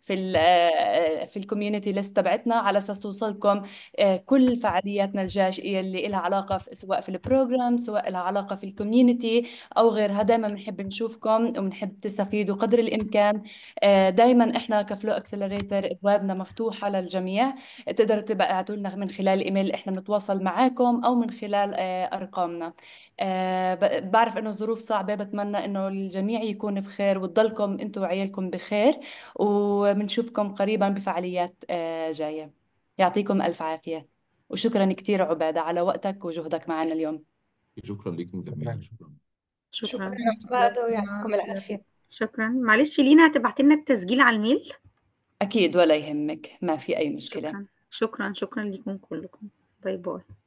في الـ آه، في الكوميونتي ليست تبعتنا على اساس توصلكم آه، كل فعالياتنا الجاي اللي لها علاقه في سواء في البروجرام سواء لها علاقه في الكوميونتي او غيرها دائما بنحب نشوفكم وبنحب تستفيدوا قدر الامكان آه، دائما احنا كفلو اكسلريتر ابوابنا مفتوحه للجميع تقدروا تبعتوا لنا من خلال ايميل احنا بنتواصل معاكم او من خلال ارقامنا آه، بعرف انه الظروف صعبه بتمنى انه الجميع يكون بخير وتضلكم انتم وعيالكم بخير وبنشوفكم قريبا بفعاليات آه، جايه يعطيكم الف عافيه وشكرا كثير عباده على وقتك وجهدك معنا اليوم شكرا لكم جميعا شكرا شكرا عباده يعطيكم العافيه شكرا معلش لينا هتبعتي لنا التسجيل على الميل اكيد ولا يهمك ما في اي مشكله شكرا شكرا, شكرا لكم كلكم باي باي